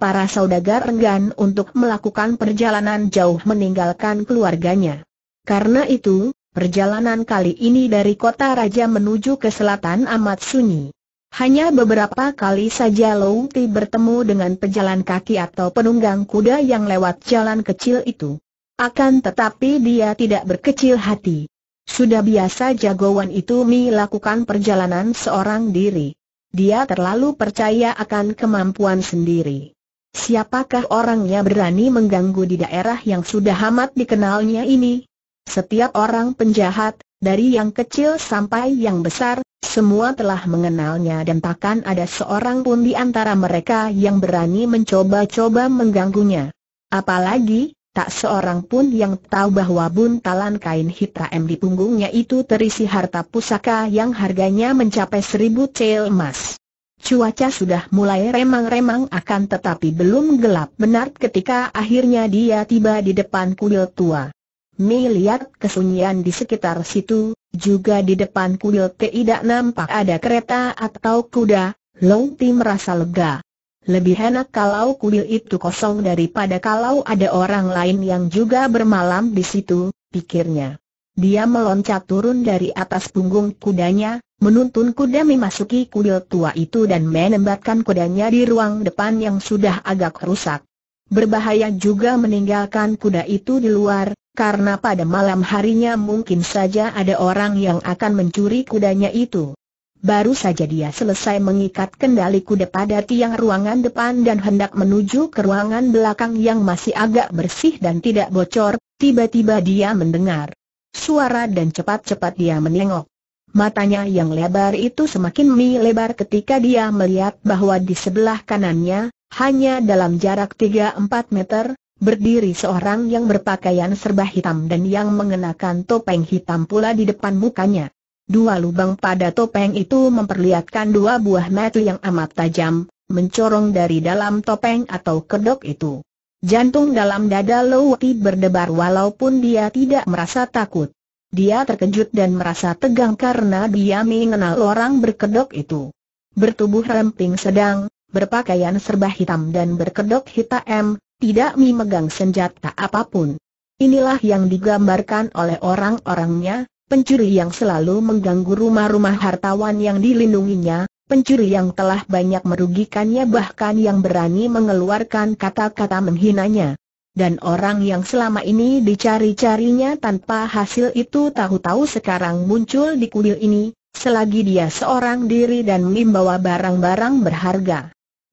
para saudagar enggan untuk melakukan perjalanan jauh meninggalkan keluarganya. Karena itu, perjalanan kali ini dari kota raja menuju ke selatan amat sunyi. Hanya beberapa kali saja Louti bertemu dengan pejalan kaki atau penunggang kuda yang lewat jalan kecil itu. Akan tetapi dia tidak berkecil hati. Sudah biasa jagoan itu melakukan perjalanan seorang diri. Dia terlalu percaya akan kemampuan sendiri. Siapakah orang yang berani mengganggu di daerah yang sudah amat dikenalnya ini? Setiap orang penjahat, dari yang kecil sampai yang besar, semua telah mengenalnya dan takkan ada seorang pun di antara mereka yang berani mencoba-coba mengganggunya. Apalagi, tak seorang pun yang tahu bahwa buntalan kain hitam di punggungnya itu terisi harta pusaka yang harganya mencapai seribu cel emas. Cuaca sudah mulai remang-remang akan tetapi belum gelap benar ketika akhirnya dia tiba di depan kuil tua. Mi lihat kesunyian di sekitar situ, juga di depan kuil tidak nampak ada kereta atau kuda, Long Ti merasa lega. Lebih enak kalau kuil itu kosong daripada kalau ada orang lain yang juga bermalam di situ, pikirnya. Dia meloncat turun dari atas punggung kudanya, menuntun kuda memasuki kuil tua itu dan menembakkan kudanya di ruang depan yang sudah agak rusak. Berbahaya juga meninggalkan kuda itu di luar, karena pada malam harinya mungkin saja ada orang yang akan mencuri kudanya itu. Baru saja dia selesai mengikat kendali kuda pada tiang ruangan depan dan hendak menuju ke ruangan belakang yang masih agak bersih dan tidak bocor, tiba-tiba dia mendengar suara dan cepat-cepat dia menengok. Matanya yang lebar itu semakin melebar ketika dia melihat bahwa di sebelah kanannya, hanya dalam jarak 3-4 meter, berdiri seorang yang berpakaian serba hitam dan yang mengenakan topeng hitam pula di depan mukanya. Dua lubang pada topeng itu memperlihatkan dua buah mata yang amat tajam, mencorong dari dalam topeng atau kedok itu. Jantung dalam dada Lowati berdebar walaupun dia tidak merasa takut. Dia terkejut dan merasa tegang karena dia mengenal orang berkedok itu. Bertubuh ramping sedang, berpakaian serba hitam dan berkedok hitam, tidak memegang senjata apapun. Inilah yang digambarkan oleh orang-orangnya, pencuri yang selalu mengganggu rumah-rumah hartawan yang dilindunginya, pencuri yang telah banyak merugikannya bahkan yang berani mengeluarkan kata-kata menghinanya. Dan orang yang selama ini dicari-carinya tanpa hasil itu tahu-tahu sekarang muncul di kuil ini, selagi dia seorang diri dan membawa barang-barang berharga.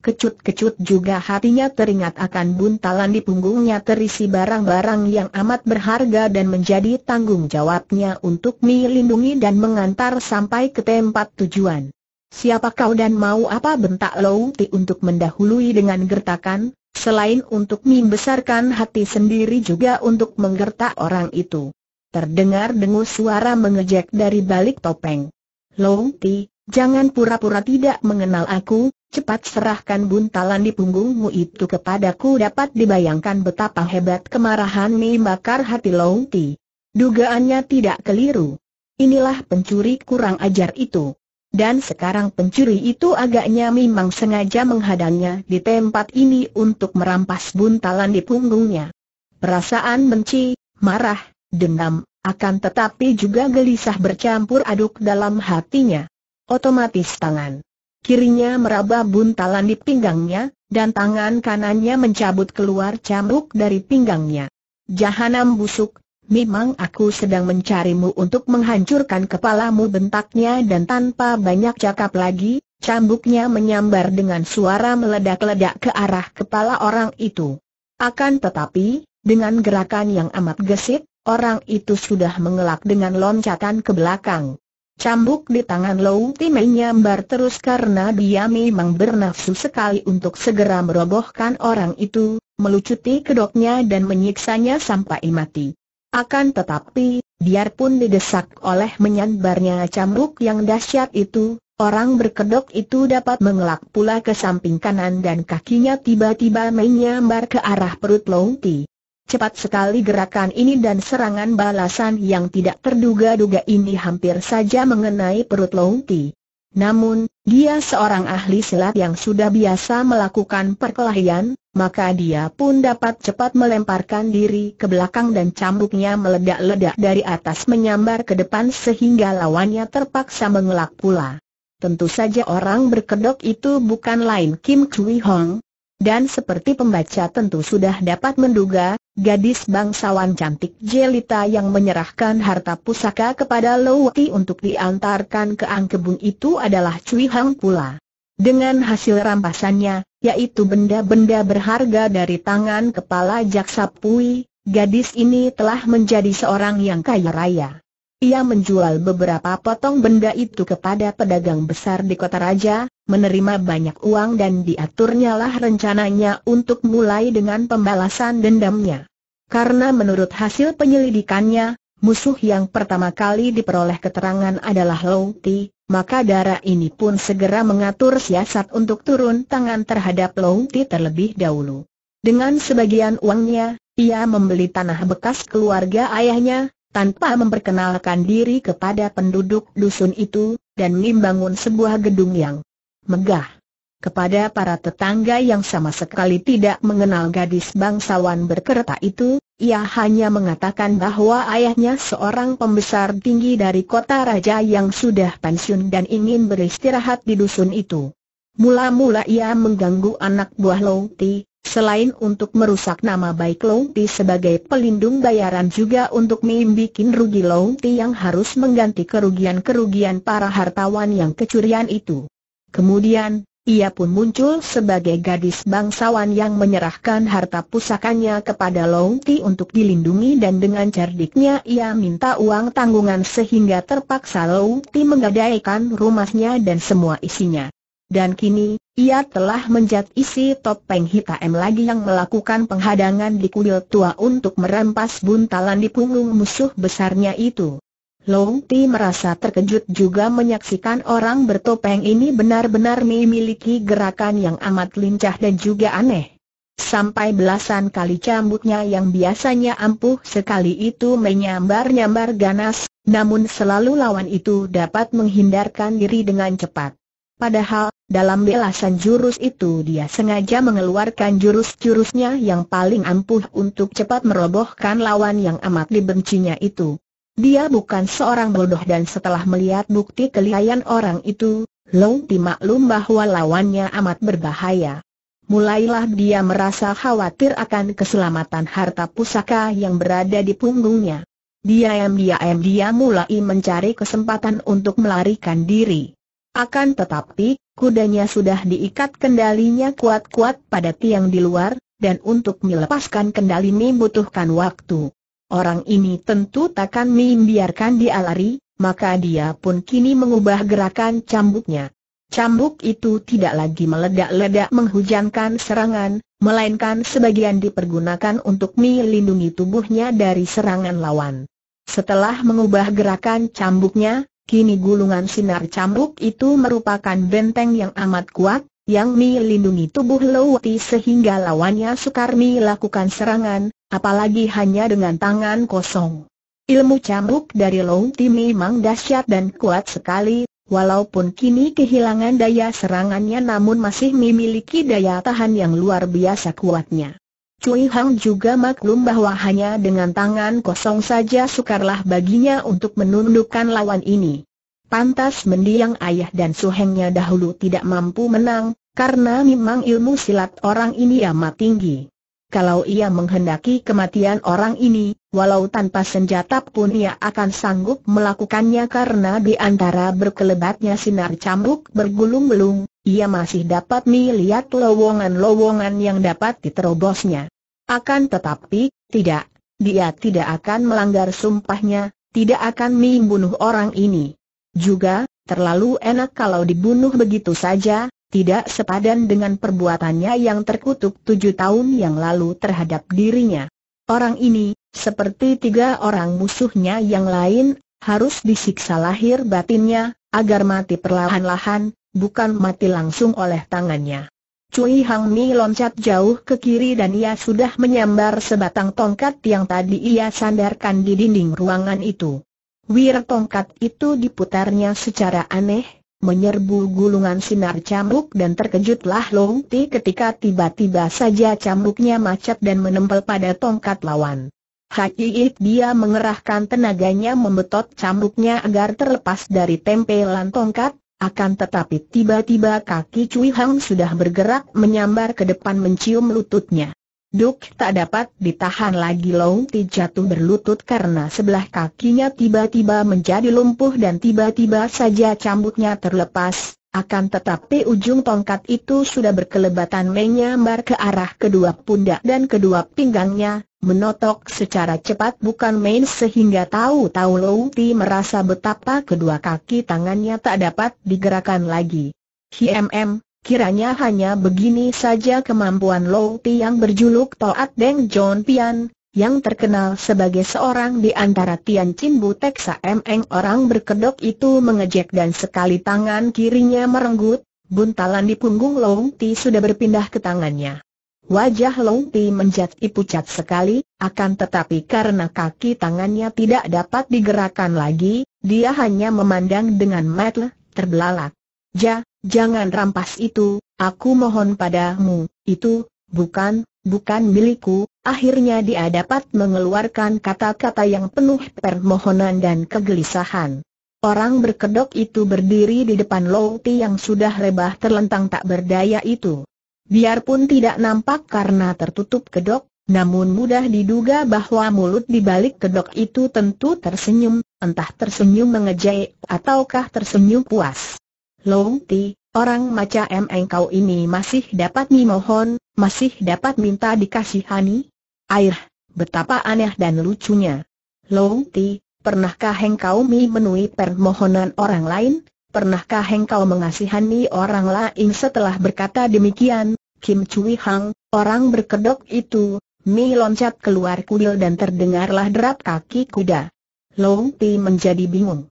Kecut-kecut juga hatinya teringat akan buntalan di punggungnya terisi barang-barang yang amat berharga dan menjadi tanggung jawabnya untuk melindungi dan mengantar sampai ke tempat tujuan. Siapa kau dan mau apa bentak Louti untuk mendahului dengan gertakan? Selain untuk membesarkan hati sendiri juga untuk menggertak orang itu. Terdengar dengus suara mengejek dari balik topeng. Long Ti, jangan pura-pura tidak mengenal aku, cepat serahkan buntalan di punggungmu itu kepadaku dapat dibayangkan betapa hebat kemarahan membakar hati Long Ti. Dugaannya tidak keliru. Inilah pencuri kurang ajar itu. Dan sekarang pencuri itu agaknya memang sengaja menghadangnya di tempat ini untuk merampas buntalan di punggungnya. Perasaan benci, marah, dendam, akan tetapi juga gelisah bercampur aduk dalam hatinya. Otomatis tangan kirinya meraba buntalan di pinggangnya, dan tangan kanannya mencabut keluar cambuk dari pinggangnya. Jahanam busuk, Memang aku sedang mencarimu untuk menghancurkan kepalamu bentaknya dan tanpa banyak cakap lagi, cambuknya menyambar dengan suara meledak-ledak ke arah kepala orang itu. Akan tetapi, dengan gerakan yang amat gesit, orang itu sudah mengelak dengan loncatan ke belakang. Cambuk di tangan Lou Timmy menyambar terus karena dia memang bernafsu sekali untuk segera merobohkan orang itu, melucuti kedoknya dan menyiksanya sampai mati. Akan tetapi, biarpun didesak oleh menyambarnya cambuk yang dahsyat itu, orang berkedok itu dapat mengelak pula ke samping kanan dan kakinya tiba-tiba menyambar ke arah perut Louti. Cepat sekali gerakan ini dan serangan balasan yang tidak terduga-duga ini hampir saja mengenai perut Louti. Namun, dia seorang ahli silat yang sudah biasa melakukan perkelahian, maka dia pun dapat cepat melemparkan diri ke belakang dan cambuknya meledak-ledak dari atas menyambar ke depan sehingga lawannya terpaksa mengelak pula. Tentu saja orang berkedok itu bukan lain Kim Chui Hong. Dan seperti pembaca tentu sudah dapat menduga, gadis bangsawan cantik Jelita yang menyerahkan harta pusaka kepada Lowati untuk diantarkan ke Angkebun itu adalah Chui Hong pula. Dengan hasil rampasannya, yaitu benda-benda berharga dari tangan kepala Jaksa Pui, gadis ini telah menjadi seorang yang kaya raya. Ia menjual beberapa potong benda itu kepada pedagang besar di kota raja, menerima banyak uang dan diaturnya lah rencananya untuk mulai dengan pembalasan dendamnya. Karena menurut hasil penyelidikannya, musuh yang pertama kali diperoleh keterangan adalah Ti, maka darah ini pun segera mengatur siasat untuk turun tangan terhadap Long Ti terlebih dahulu. Dengan sebagian uangnya, ia membeli tanah bekas keluarga ayahnya, tanpa memperkenalkan diri kepada penduduk dusun itu, dan membangun sebuah gedung yang megah kepada para tetangga yang sama sekali tidak mengenal gadis bangsawan berkereta itu, ia hanya mengatakan bahwa ayahnya seorang pembesar tinggi dari kota raja yang sudah pensiun dan ingin beristirahat di dusun itu. Mula-mula ia mengganggu anak buah Louti, selain untuk merusak nama baik Louti sebagai pelindung bayaran juga untuk membuat rugi Louti yang harus mengganti kerugian-kerugian para hartawan yang kecurian itu. Kemudian, ia pun muncul sebagai gadis bangsawan yang menyerahkan harta pusakanya kepada Long Ti untuk dilindungi dan dengan cerdiknya ia minta uang tanggungan sehingga terpaksa Long Ti menggadaikan rumahnya dan semua isinya. Dan kini, ia telah menjat isi topeng hitam lagi yang melakukan penghadangan di kuil tua untuk merampas buntalan di punggung musuh besarnya itu. Long Ti merasa terkejut juga menyaksikan orang bertopeng ini benar-benar memiliki gerakan yang amat lincah dan juga aneh. Sampai belasan kali cambuknya yang biasanya ampuh sekali itu menyambar-nyambar ganas, namun selalu lawan itu dapat menghindarkan diri dengan cepat. Padahal, dalam belasan jurus itu dia sengaja mengeluarkan jurus-jurusnya yang paling ampuh untuk cepat merobohkan lawan yang amat dibencinya itu. Dia bukan seorang bodoh dan setelah melihat bukti kelihayan orang itu, Long Ti maklum bahwa lawannya amat berbahaya. Mulailah dia merasa khawatir akan keselamatan harta pusaka yang berada di punggungnya. dia diam dia mulai mencari kesempatan untuk melarikan diri. Akan tetapi, kudanya sudah diikat kendalinya kuat-kuat pada tiang di luar, dan untuk melepaskan kendali ini butuhkan waktu. Orang ini tentu takkan membiarkan dia lari, maka dia pun kini mengubah gerakan cambuknya. Cambuk itu tidak lagi meledak-ledak menghujankan serangan, melainkan sebagian dipergunakan untuk melindungi tubuhnya dari serangan lawan. Setelah mengubah gerakan cambuknya, Kini gulungan sinar cambuk itu merupakan benteng yang amat kuat, yang melindungi tubuh Lowati sehingga lawannya sukar melakukan serangan, apalagi hanya dengan tangan kosong. Ilmu cambuk dari Long Ti memang dahsyat dan kuat sekali, walaupun kini kehilangan daya serangannya namun masih memiliki daya tahan yang luar biasa kuatnya. Cui Hang juga maklum bahwa hanya dengan tangan kosong saja sukarlah baginya untuk menundukkan lawan ini. Pantas mendiang ayah dan suhengnya dahulu tidak mampu menang, karena memang ilmu silat orang ini amat tinggi kalau ia menghendaki kematian orang ini, walau tanpa senjata pun ia akan sanggup melakukannya karena di antara berkelebatnya sinar cambuk bergulung-gulung, ia masih dapat melihat lowongan-lowongan yang dapat diterobosnya. Akan tetapi, tidak, dia tidak akan melanggar sumpahnya, tidak akan membunuh orang ini. Juga, terlalu enak kalau dibunuh begitu saja, tidak sepadan dengan perbuatannya yang terkutuk tujuh tahun yang lalu terhadap dirinya. Orang ini, seperti tiga orang musuhnya yang lain, harus disiksa lahir batinnya, agar mati perlahan-lahan, bukan mati langsung oleh tangannya. Cui Hang Mi loncat jauh ke kiri dan ia sudah menyambar sebatang tongkat yang tadi ia sandarkan di dinding ruangan itu. Wir tongkat itu diputarnya secara aneh, menyerbu gulungan sinar cambuk dan terkejutlah Long Ti ketika tiba-tiba saja cambuknya macet dan menempel pada tongkat lawan. Hakiit dia mengerahkan tenaganya membetot cambuknya agar terlepas dari tempelan tongkat, akan tetapi tiba-tiba kaki Cui Hang sudah bergerak menyambar ke depan mencium lututnya. Duk tak dapat ditahan lagi Long Ti jatuh berlutut karena sebelah kakinya tiba-tiba menjadi lumpuh dan tiba-tiba saja cambuknya terlepas, akan tetapi ujung tongkat itu sudah berkelebatan menyambar ke arah kedua pundak dan kedua pinggangnya, menotok secara cepat bukan main sehingga tahu-tahu Long Ti merasa betapa kedua kaki tangannya tak dapat digerakkan lagi. HMM, Kiranya hanya begini saja kemampuan Ti yang berjuluk Toat Deng John Pian, yang terkenal sebagai seorang di antara Tian Chin Butek Saemeng orang berkedok itu mengejek dan sekali tangan kirinya merenggut, buntalan di punggung Lo Ti sudah berpindah ke tangannya. Wajah Long Ti menjadi pucat sekali, akan tetapi karena kaki tangannya tidak dapat digerakkan lagi, dia hanya memandang dengan mata terbelalak. Ja, jangan rampas itu, aku mohon padamu, itu, bukan, bukan milikku, akhirnya dia dapat mengeluarkan kata-kata yang penuh permohonan dan kegelisahan. Orang berkedok itu berdiri di depan Louti yang sudah rebah terlentang tak berdaya itu. Biarpun tidak nampak karena tertutup kedok, namun mudah diduga bahwa mulut di balik kedok itu tentu tersenyum, entah tersenyum mengejek ataukah tersenyum puas. Long Ti, orang macam engkau ini masih dapat mohon, masih dapat minta dikasihani? Air, betapa aneh dan lucunya. Long Ti, pernahkah engkau memenuhi permohonan orang lain? Pernahkah engkau mengasihani orang lain setelah berkata demikian? Kim Chui Hang, orang berkedok itu, Mi loncat keluar kuil dan terdengarlah derap kaki kuda. Long ti menjadi bingung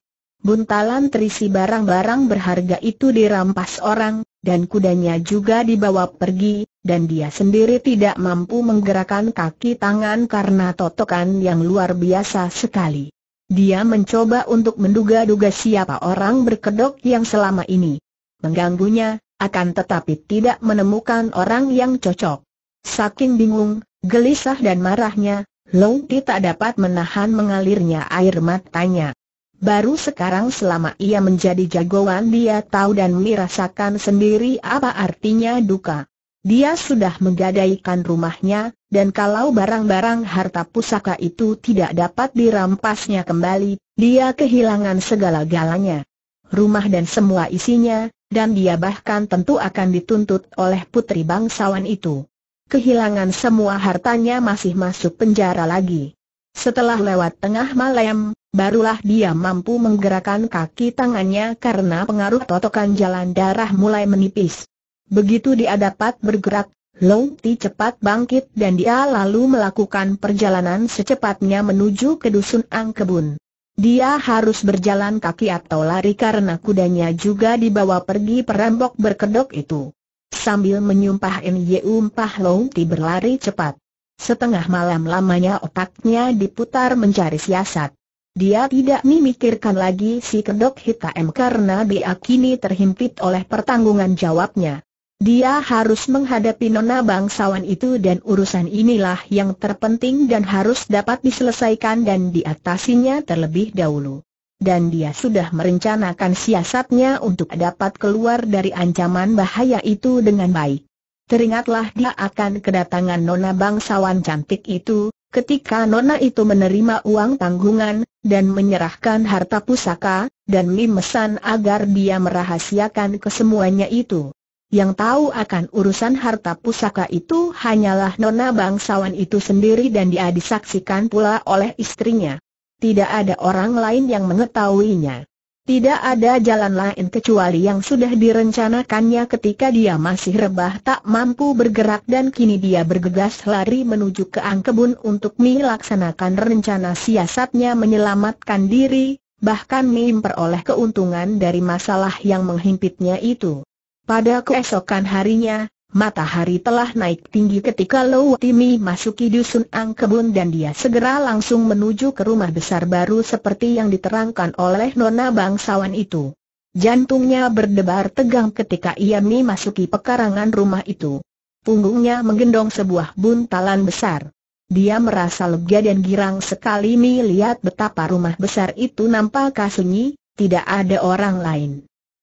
buntalan terisi barang-barang berharga itu dirampas orang, dan kudanya juga dibawa pergi, dan dia sendiri tidak mampu menggerakkan kaki tangan karena totokan yang luar biasa sekali. Dia mencoba untuk menduga-duga siapa orang berkedok yang selama ini mengganggunya, akan tetapi tidak menemukan orang yang cocok. Saking bingung, gelisah dan marahnya, Long Ti tak dapat menahan mengalirnya air matanya. Baru sekarang selama ia menjadi jagoan dia tahu dan merasakan sendiri apa artinya duka. Dia sudah menggadaikan rumahnya, dan kalau barang-barang harta pusaka itu tidak dapat dirampasnya kembali, dia kehilangan segala-galanya. Rumah dan semua isinya, dan dia bahkan tentu akan dituntut oleh putri bangsawan itu. Kehilangan semua hartanya masih masuk penjara lagi. Setelah lewat tengah malam, barulah dia mampu menggerakkan kaki tangannya karena pengaruh totokan jalan darah mulai menipis. Begitu dia dapat bergerak, Long Ti cepat bangkit dan dia lalu melakukan perjalanan secepatnya menuju ke dusun Angkebun. Dia harus berjalan kaki atau lari karena kudanya juga dibawa pergi perampok berkedok itu. Sambil menyumpah NYU Ye Long Ti berlari cepat. Setengah malam lamanya otaknya diputar mencari siasat. Dia tidak memikirkan lagi si kedok hitam karena dia kini terhimpit oleh pertanggungan jawabnya. Dia harus menghadapi nona bangsawan itu dan urusan inilah yang terpenting dan harus dapat diselesaikan dan diatasinya terlebih dahulu. Dan dia sudah merencanakan siasatnya untuk dapat keluar dari ancaman bahaya itu dengan baik. Teringatlah dia akan kedatangan nona bangsawan cantik itu, ketika nona itu menerima uang tanggungan, dan menyerahkan harta pusaka, dan memesan agar dia merahasiakan kesemuanya itu. Yang tahu akan urusan harta pusaka itu hanyalah nona bangsawan itu sendiri dan dia disaksikan pula oleh istrinya. Tidak ada orang lain yang mengetahuinya. Tidak ada jalan lain kecuali yang sudah direncanakannya ketika dia masih rebah tak mampu bergerak dan kini dia bergegas lari menuju ke Angkebun untuk melaksanakan rencana siasatnya menyelamatkan diri, bahkan memperoleh keuntungan dari masalah yang menghimpitnya itu. Pada keesokan harinya, Matahari telah naik tinggi ketika Lou Timi masuki dusun Angkebun dan dia segera langsung menuju ke rumah besar baru seperti yang diterangkan oleh Nona Bangsawan itu. Jantungnya berdebar tegang ketika ia memasuki pekarangan rumah itu. Punggungnya menggendong sebuah buntalan besar. Dia merasa lega dan girang sekali melihat betapa rumah besar itu nampak sunyi, tidak ada orang lain.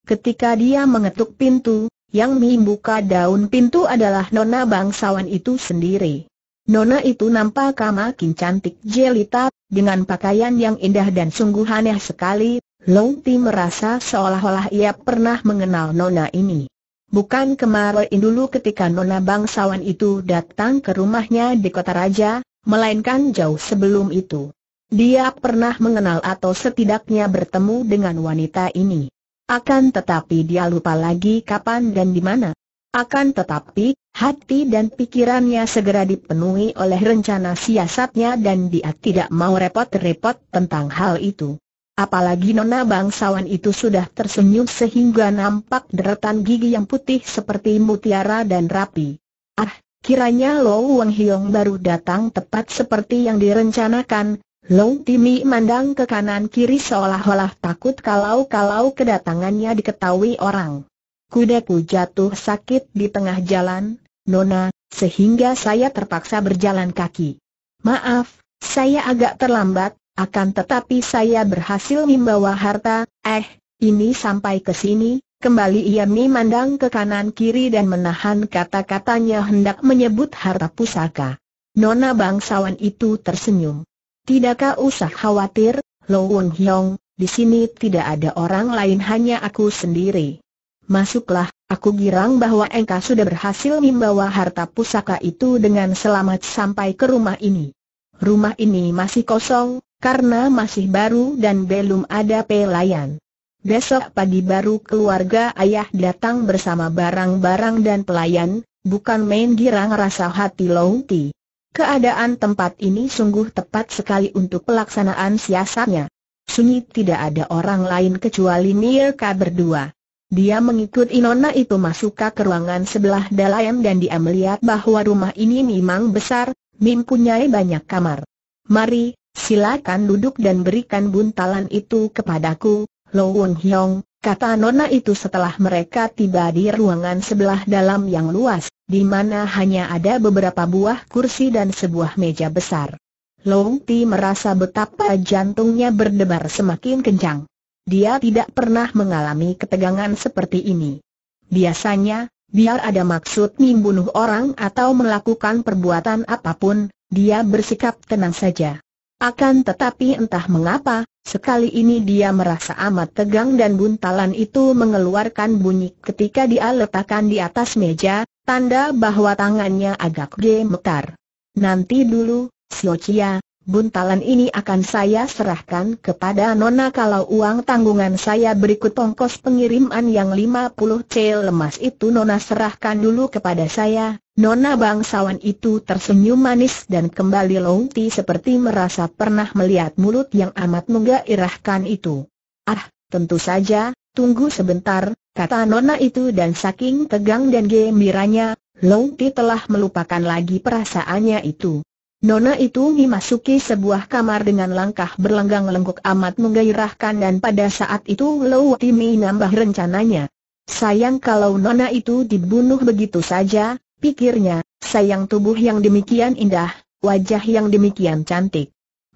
Ketika dia mengetuk pintu, yang membuka daun pintu adalah nona bangsawan itu sendiri. Nona itu nampak makin cantik jelita, dengan pakaian yang indah dan sungguh aneh sekali, Long Ti merasa seolah-olah ia pernah mengenal nona ini. Bukan kemarin dulu ketika nona bangsawan itu datang ke rumahnya di kota raja, melainkan jauh sebelum itu. Dia pernah mengenal atau setidaknya bertemu dengan wanita ini. Akan tetapi dia lupa lagi kapan dan di mana. Akan tetapi, hati dan pikirannya segera dipenuhi oleh rencana siasatnya dan dia tidak mau repot-repot tentang hal itu. Apalagi nona bangsawan itu sudah tersenyum sehingga nampak deretan gigi yang putih seperti mutiara dan rapi. Ah, kiranya Lo Wang Hiong baru datang tepat seperti yang direncanakan, Long Timi mandang ke kanan kiri seolah-olah takut kalau-kalau kedatangannya diketahui orang. Kudaku jatuh sakit di tengah jalan, Nona, sehingga saya terpaksa berjalan kaki. Maaf, saya agak terlambat, akan tetapi saya berhasil membawa harta, eh, ini sampai ke sini, Kembali ia memandang ke kanan kiri dan menahan kata-katanya hendak menyebut harta pusaka. Nona bangsawan itu tersenyum. Tidakkah usah khawatir, Lo Wun Hyong, di sini tidak ada orang lain hanya aku sendiri. Masuklah, aku girang bahwa Engkau sudah berhasil membawa harta pusaka itu dengan selamat sampai ke rumah ini. Rumah ini masih kosong, karena masih baru dan belum ada pelayan. Besok pagi baru keluarga ayah datang bersama barang-barang dan pelayan, bukan main girang rasa hati Louti. Keadaan tempat ini sungguh tepat sekali untuk pelaksanaan siasatnya. Sunyi tidak ada orang lain kecuali Nirka berdua. Dia mengikuti Nona itu masuk ke ruangan sebelah dalam dan dia melihat bahwa rumah ini memang besar, mempunyai banyak kamar. Mari, silakan duduk dan berikan buntalan itu kepadaku, Lo Wong Hyong, kata Nona itu setelah mereka tiba di ruangan sebelah dalam yang luas di mana hanya ada beberapa buah kursi dan sebuah meja besar. Long Ti merasa betapa jantungnya berdebar semakin kencang. Dia tidak pernah mengalami ketegangan seperti ini. Biasanya, biar ada maksud membunuh orang atau melakukan perbuatan apapun, dia bersikap tenang saja. Akan tetapi entah mengapa, sekali ini dia merasa amat tegang dan buntalan itu mengeluarkan bunyi ketika dia letakkan di atas meja, Tanda bahwa tangannya agak gemetar. Nanti dulu, Siocia, buntalan ini akan saya serahkan kepada Nona kalau uang tanggungan saya berikut ongkos pengiriman yang 50 C lemas itu Nona serahkan dulu kepada saya. Nona bangsawan itu tersenyum manis dan kembali lonti seperti merasa pernah melihat mulut yang amat menggairahkan itu. Ah, tentu saja, tunggu sebentar, kata nona itu dan saking tegang dan gembiranya, Long Ti telah melupakan lagi perasaannya itu. Nona itu memasuki sebuah kamar dengan langkah berlenggang lengkuk amat menggairahkan dan pada saat itu Low Ti menambah rencananya. Sayang kalau Nona itu dibunuh begitu saja, pikirnya, sayang tubuh yang demikian indah, wajah yang demikian cantik.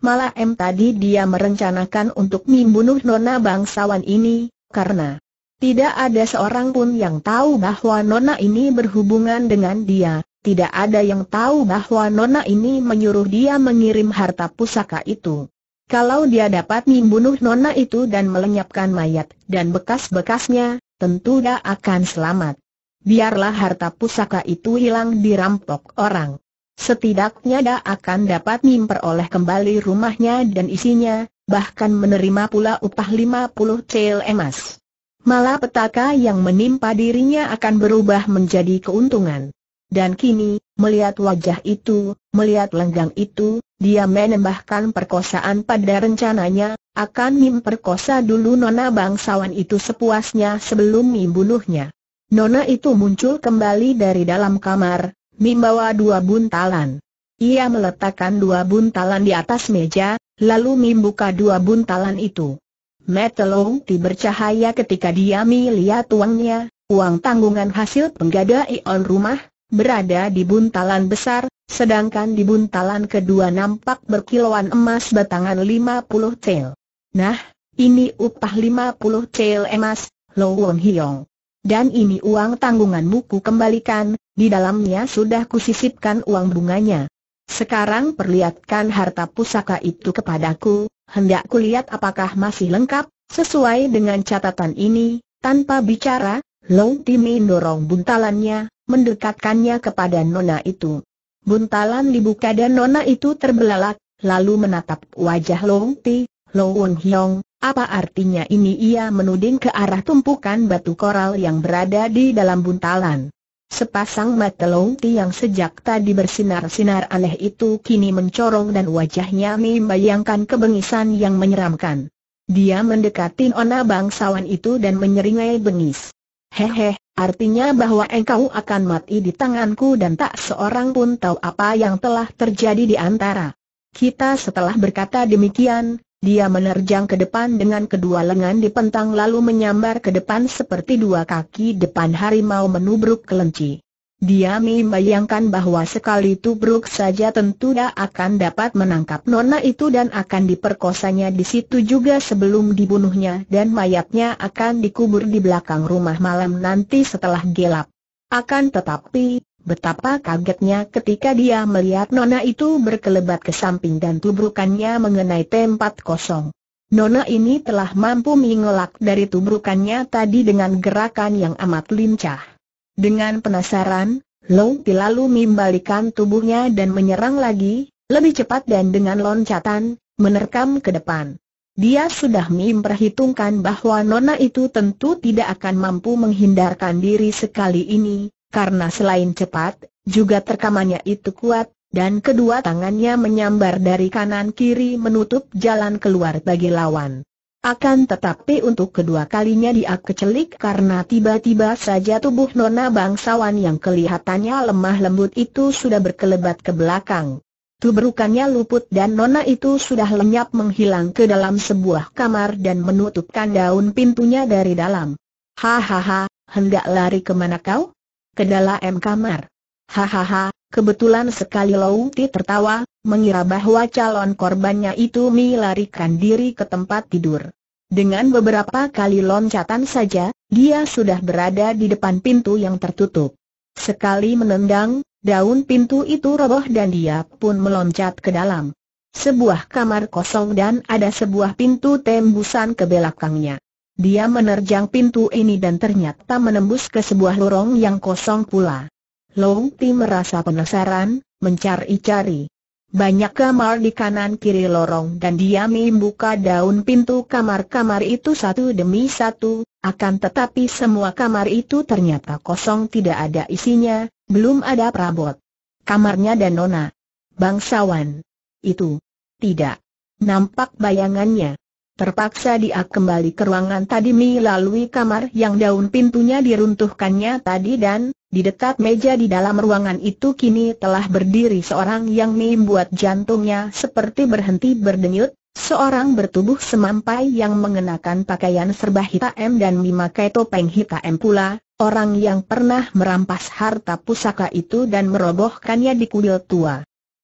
Malah em tadi dia merencanakan untuk membunuh Nona bangsawan ini, karena tidak ada seorang pun yang tahu bahwa Nona ini berhubungan dengan dia, tidak ada yang tahu bahwa Nona ini menyuruh dia mengirim harta pusaka itu. Kalau dia dapat membunuh Nona itu dan melenyapkan mayat dan bekas-bekasnya, tentu dia akan selamat. Biarlah harta pusaka itu hilang dirampok orang. Setidaknya dia akan dapat memperoleh kembali rumahnya dan isinya, bahkan menerima pula upah 50 cel emas. Malah petaka yang menimpa dirinya akan berubah menjadi keuntungan. Dan kini, melihat wajah itu, melihat lenggang itu, dia menambahkan perkosaan pada rencananya, akan memperkosa dulu nona bangsawan itu sepuasnya sebelum membunuhnya. Nona itu muncul kembali dari dalam kamar, membawa dua buntalan. Ia meletakkan dua buntalan di atas meja, lalu membuka dua buntalan itu. Metelong Ti bercahaya ketika dia melihat uangnya, uang tanggungan hasil penggadai on rumah, berada di buntalan besar, sedangkan di buntalan kedua nampak berkiloan emas batangan 50 cel. Nah, ini upah 50 cel emas, Lo Wong Hiong. Dan ini uang tanggungan ku kembalikan, di dalamnya sudah kusisipkan uang bunganya. Sekarang perlihatkan harta pusaka itu kepadaku, hendak kulihat apakah masih lengkap, sesuai dengan catatan ini, tanpa bicara, Long Timi mendorong buntalannya, mendekatkannya kepada nona itu. Buntalan dibuka dan nona itu terbelalak, lalu menatap wajah Long Ti, Long Won Hyong, apa artinya ini ia menuding ke arah tumpukan batu koral yang berada di dalam buntalan. Sepasang mata longti yang sejak tadi bersinar-sinar aneh itu kini mencorong dan wajahnya membayangkan kebengisan yang menyeramkan. Dia mendekati Ona bangsawan itu dan menyeringai bengis. Hehe, artinya bahwa engkau akan mati di tanganku dan tak seorang pun tahu apa yang telah terjadi di antara. Kita setelah berkata demikian, dia menerjang ke depan dengan kedua lengan di pentang lalu menyambar ke depan seperti dua kaki depan harimau menubruk kelinci. Dia membayangkan bahwa sekali tubruk saja tentu dia akan dapat menangkap nona itu dan akan diperkosanya di situ juga sebelum dibunuhnya dan mayatnya akan dikubur di belakang rumah malam nanti setelah gelap. Akan tetapi, Betapa kagetnya ketika dia melihat Nona itu berkelebat ke samping dan tubrukannya mengenai tempat kosong. Nona ini telah mampu mengelak dari tubrukannya tadi dengan gerakan yang amat lincah. Dengan penasaran, Long Pi lalu membalikan tubuhnya dan menyerang lagi, lebih cepat dan dengan loncatan, menerkam ke depan. Dia sudah memperhitungkan bahwa Nona itu tentu tidak akan mampu menghindarkan diri sekali ini, karena selain cepat, juga terkamannya itu kuat, dan kedua tangannya menyambar dari kanan kiri menutup jalan keluar bagi lawan. Akan tetapi untuk kedua kalinya dia kecelik karena tiba-tiba saja tubuh nona bangsawan yang kelihatannya lemah lembut itu sudah berkelebat ke belakang. Tubrukannya luput dan nona itu sudah lenyap menghilang ke dalam sebuah kamar dan menutupkan daun pintunya dari dalam. Hahaha, hendak lari kemana kau? ke dalam kamar. Hahaha, kebetulan sekali Louti tertawa, mengira bahwa calon korbannya itu melarikan diri ke tempat tidur. Dengan beberapa kali loncatan saja, dia sudah berada di depan pintu yang tertutup. Sekali menendang, daun pintu itu roboh dan dia pun meloncat ke dalam. Sebuah kamar kosong dan ada sebuah pintu tembusan ke belakangnya. Dia menerjang pintu ini dan ternyata menembus ke sebuah lorong yang kosong pula. Long Ti merasa penasaran, mencari-cari. Banyak kamar di kanan kiri lorong dan dia membuka daun pintu kamar-kamar itu satu demi satu, akan tetapi semua kamar itu ternyata kosong tidak ada isinya, belum ada perabot. Kamarnya dan Nona. Bangsawan. Itu. Tidak. Nampak bayangannya. Terpaksa dia kembali ke ruangan tadi melalui kamar yang daun pintunya diruntuhkannya tadi dan, di dekat meja di dalam ruangan itu kini telah berdiri seorang yang membuat jantungnya seperti berhenti berdenyut, seorang bertubuh semampai yang mengenakan pakaian serba hitam dan memakai topeng hitam pula, orang yang pernah merampas harta pusaka itu dan merobohkannya di kuil tua.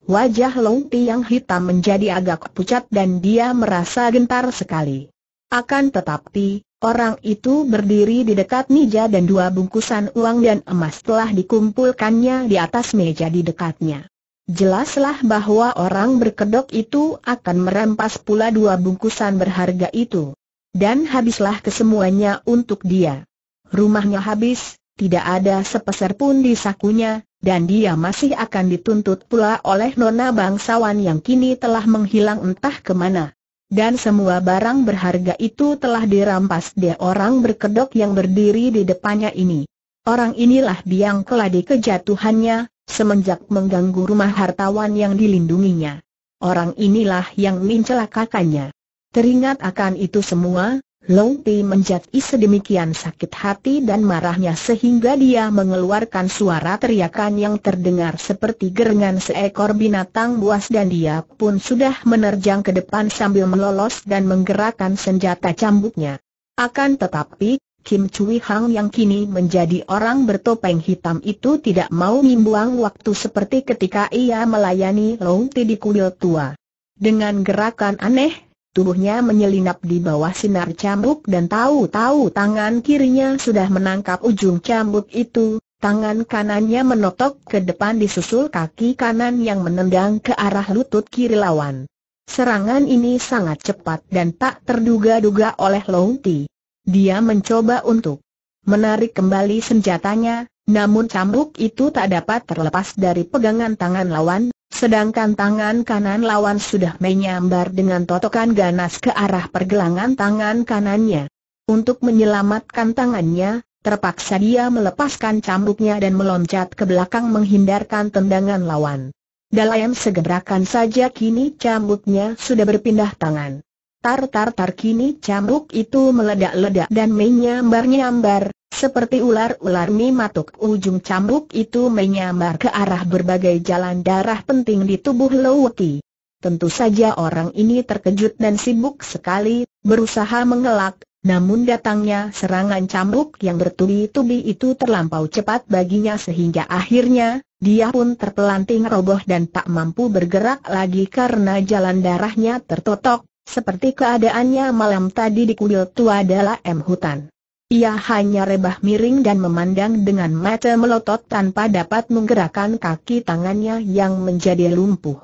Wajah Long yang hitam menjadi agak pucat dan dia merasa gentar sekali. Akan tetapi, orang itu berdiri di dekat meja dan dua bungkusan uang dan emas telah dikumpulkannya di atas meja di dekatnya. Jelaslah bahwa orang berkedok itu akan merampas pula dua bungkusan berharga itu. Dan habislah kesemuanya untuk dia. Rumahnya habis, tidak ada sepeser pun di sakunya, dan dia masih akan dituntut pula oleh nona bangsawan yang kini telah menghilang entah kemana. Dan semua barang berharga itu telah dirampas dia orang berkedok yang berdiri di depannya ini. Orang inilah biang keladi kejatuhannya, semenjak mengganggu rumah hartawan yang dilindunginya. Orang inilah yang mencelakakannya. Teringat akan itu semua, Long Ti menjadi sedemikian sakit hati dan marahnya sehingga dia mengeluarkan suara teriakan yang terdengar seperti gerangan seekor binatang buas dan dia pun sudah menerjang ke depan sambil melolos dan menggerakkan senjata cambuknya. Akan tetapi, Kim Chui Hang yang kini menjadi orang bertopeng hitam itu tidak mau membuang waktu seperti ketika ia melayani Long Ti di kuil tua. Dengan gerakan aneh, Tubuhnya menyelinap di bawah sinar cambuk dan tahu-tahu tangan kirinya sudah menangkap ujung cambuk itu, tangan kanannya menotok ke depan disusul kaki kanan yang menendang ke arah lutut kiri lawan. Serangan ini sangat cepat dan tak terduga-duga oleh Long Dia mencoba untuk menarik kembali senjatanya, namun cambuk itu tak dapat terlepas dari pegangan tangan lawan, Sedangkan tangan kanan lawan sudah menyambar dengan totokan ganas ke arah pergelangan tangan kanannya. Untuk menyelamatkan tangannya, terpaksa dia melepaskan cambuknya dan meloncat ke belakang menghindarkan tendangan lawan. Dalam segebrakan saja kini cambuknya sudah berpindah tangan. Tar-tar-tar kini cambuk itu meledak-ledak dan menyambar-nyambar, seperti ular-ular mimatuk ujung cambuk itu menyambar ke arah berbagai jalan darah penting di tubuh Loweti. Tentu saja orang ini terkejut dan sibuk sekali, berusaha mengelak, namun datangnya serangan cambuk yang bertubi-tubi itu terlampau cepat baginya sehingga akhirnya, dia pun terpelanting roboh dan tak mampu bergerak lagi karena jalan darahnya tertotok, seperti keadaannya malam tadi di kuil tua M. hutan. Ia hanya rebah miring dan memandang dengan mata melotot tanpa dapat menggerakkan kaki tangannya yang menjadi lumpuh.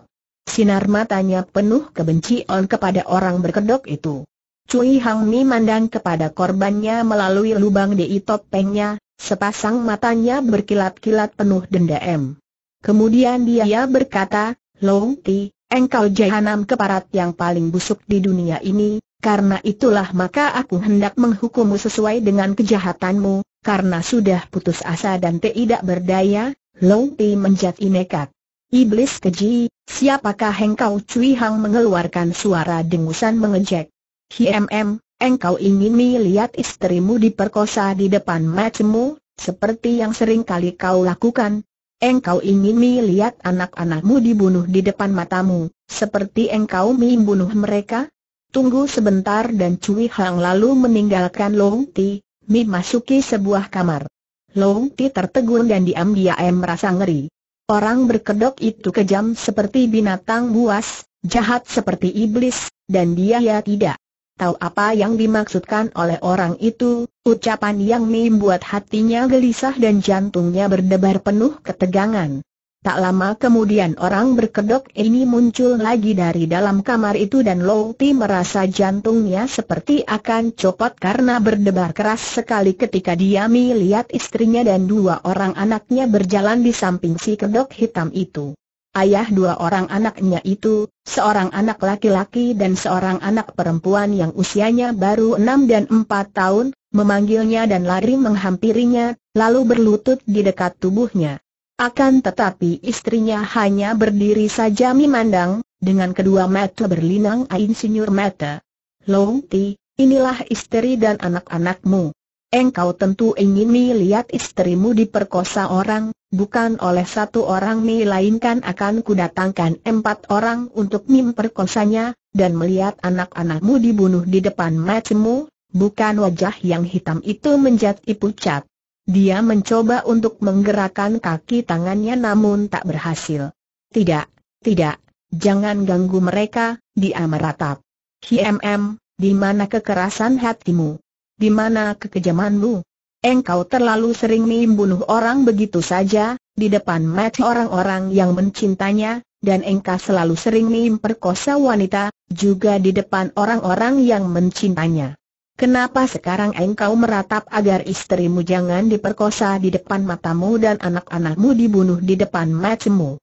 Sinar matanya penuh kebencian kepada orang berkedok itu. Cui Hang Mi mandang kepada korbannya melalui lubang di topengnya, sepasang matanya berkilat-kilat penuh dendam. Kemudian dia berkata, Long Ti, engkau jahanam keparat yang paling busuk di dunia ini, karena itulah maka aku hendak menghukummu sesuai dengan kejahatanmu, karena sudah putus asa dan tidak berdaya, Long Pi menjadi nekat. Iblis keji, siapakah engkau Cui Hang mengeluarkan suara dengusan mengejek. HMM, engkau ingin melihat istrimu diperkosa di depan macemu, seperti yang sering kali kau lakukan. Engkau ingin melihat anak-anakmu dibunuh di depan matamu, seperti engkau membunuh mereka. Tunggu sebentar dan Cui Hang lalu meninggalkan Long Ti, Mi masuki sebuah kamar. Long Ti tertegun dan diam-diam merasa ngeri. Orang berkedok itu kejam seperti binatang buas, jahat seperti iblis, dan dia ya tidak tahu apa yang dimaksudkan oleh orang itu, ucapan yang membuat hatinya gelisah dan jantungnya berdebar penuh ketegangan. Tak lama kemudian orang berkedok ini muncul lagi dari dalam kamar itu dan Ti merasa jantungnya seperti akan copot karena berdebar keras sekali ketika dia melihat istrinya dan dua orang anaknya berjalan di samping si kedok hitam itu. Ayah dua orang anaknya itu, seorang anak laki-laki dan seorang anak perempuan yang usianya baru enam dan empat tahun, memanggilnya dan lari menghampirinya, lalu berlutut di dekat tubuhnya. Akan tetapi istrinya hanya berdiri saja memandang, dengan kedua mata berlinang ain senyur mata. Long Ti, inilah istri dan anak-anakmu. Engkau tentu ingin melihat istrimu diperkosa orang, bukan oleh satu orang melainkan akan kudatangkan empat orang untuk memperkosanya, dan melihat anak-anakmu dibunuh di depan matamu, bukan wajah yang hitam itu menjadi pucat. Dia mencoba untuk menggerakkan kaki tangannya namun tak berhasil. Tidak, tidak, jangan ganggu mereka, dia meratap. HMM, di mana kekerasan hatimu? Di mana kekejamanmu? Engkau terlalu sering membunuh orang begitu saja, di depan mati orang-orang yang mencintanya, dan engkau selalu sering memperkosa wanita, juga di depan orang-orang yang mencintanya. Kenapa sekarang engkau meratap agar istrimu jangan diperkosa di depan matamu dan anak-anakmu dibunuh di depan matamu?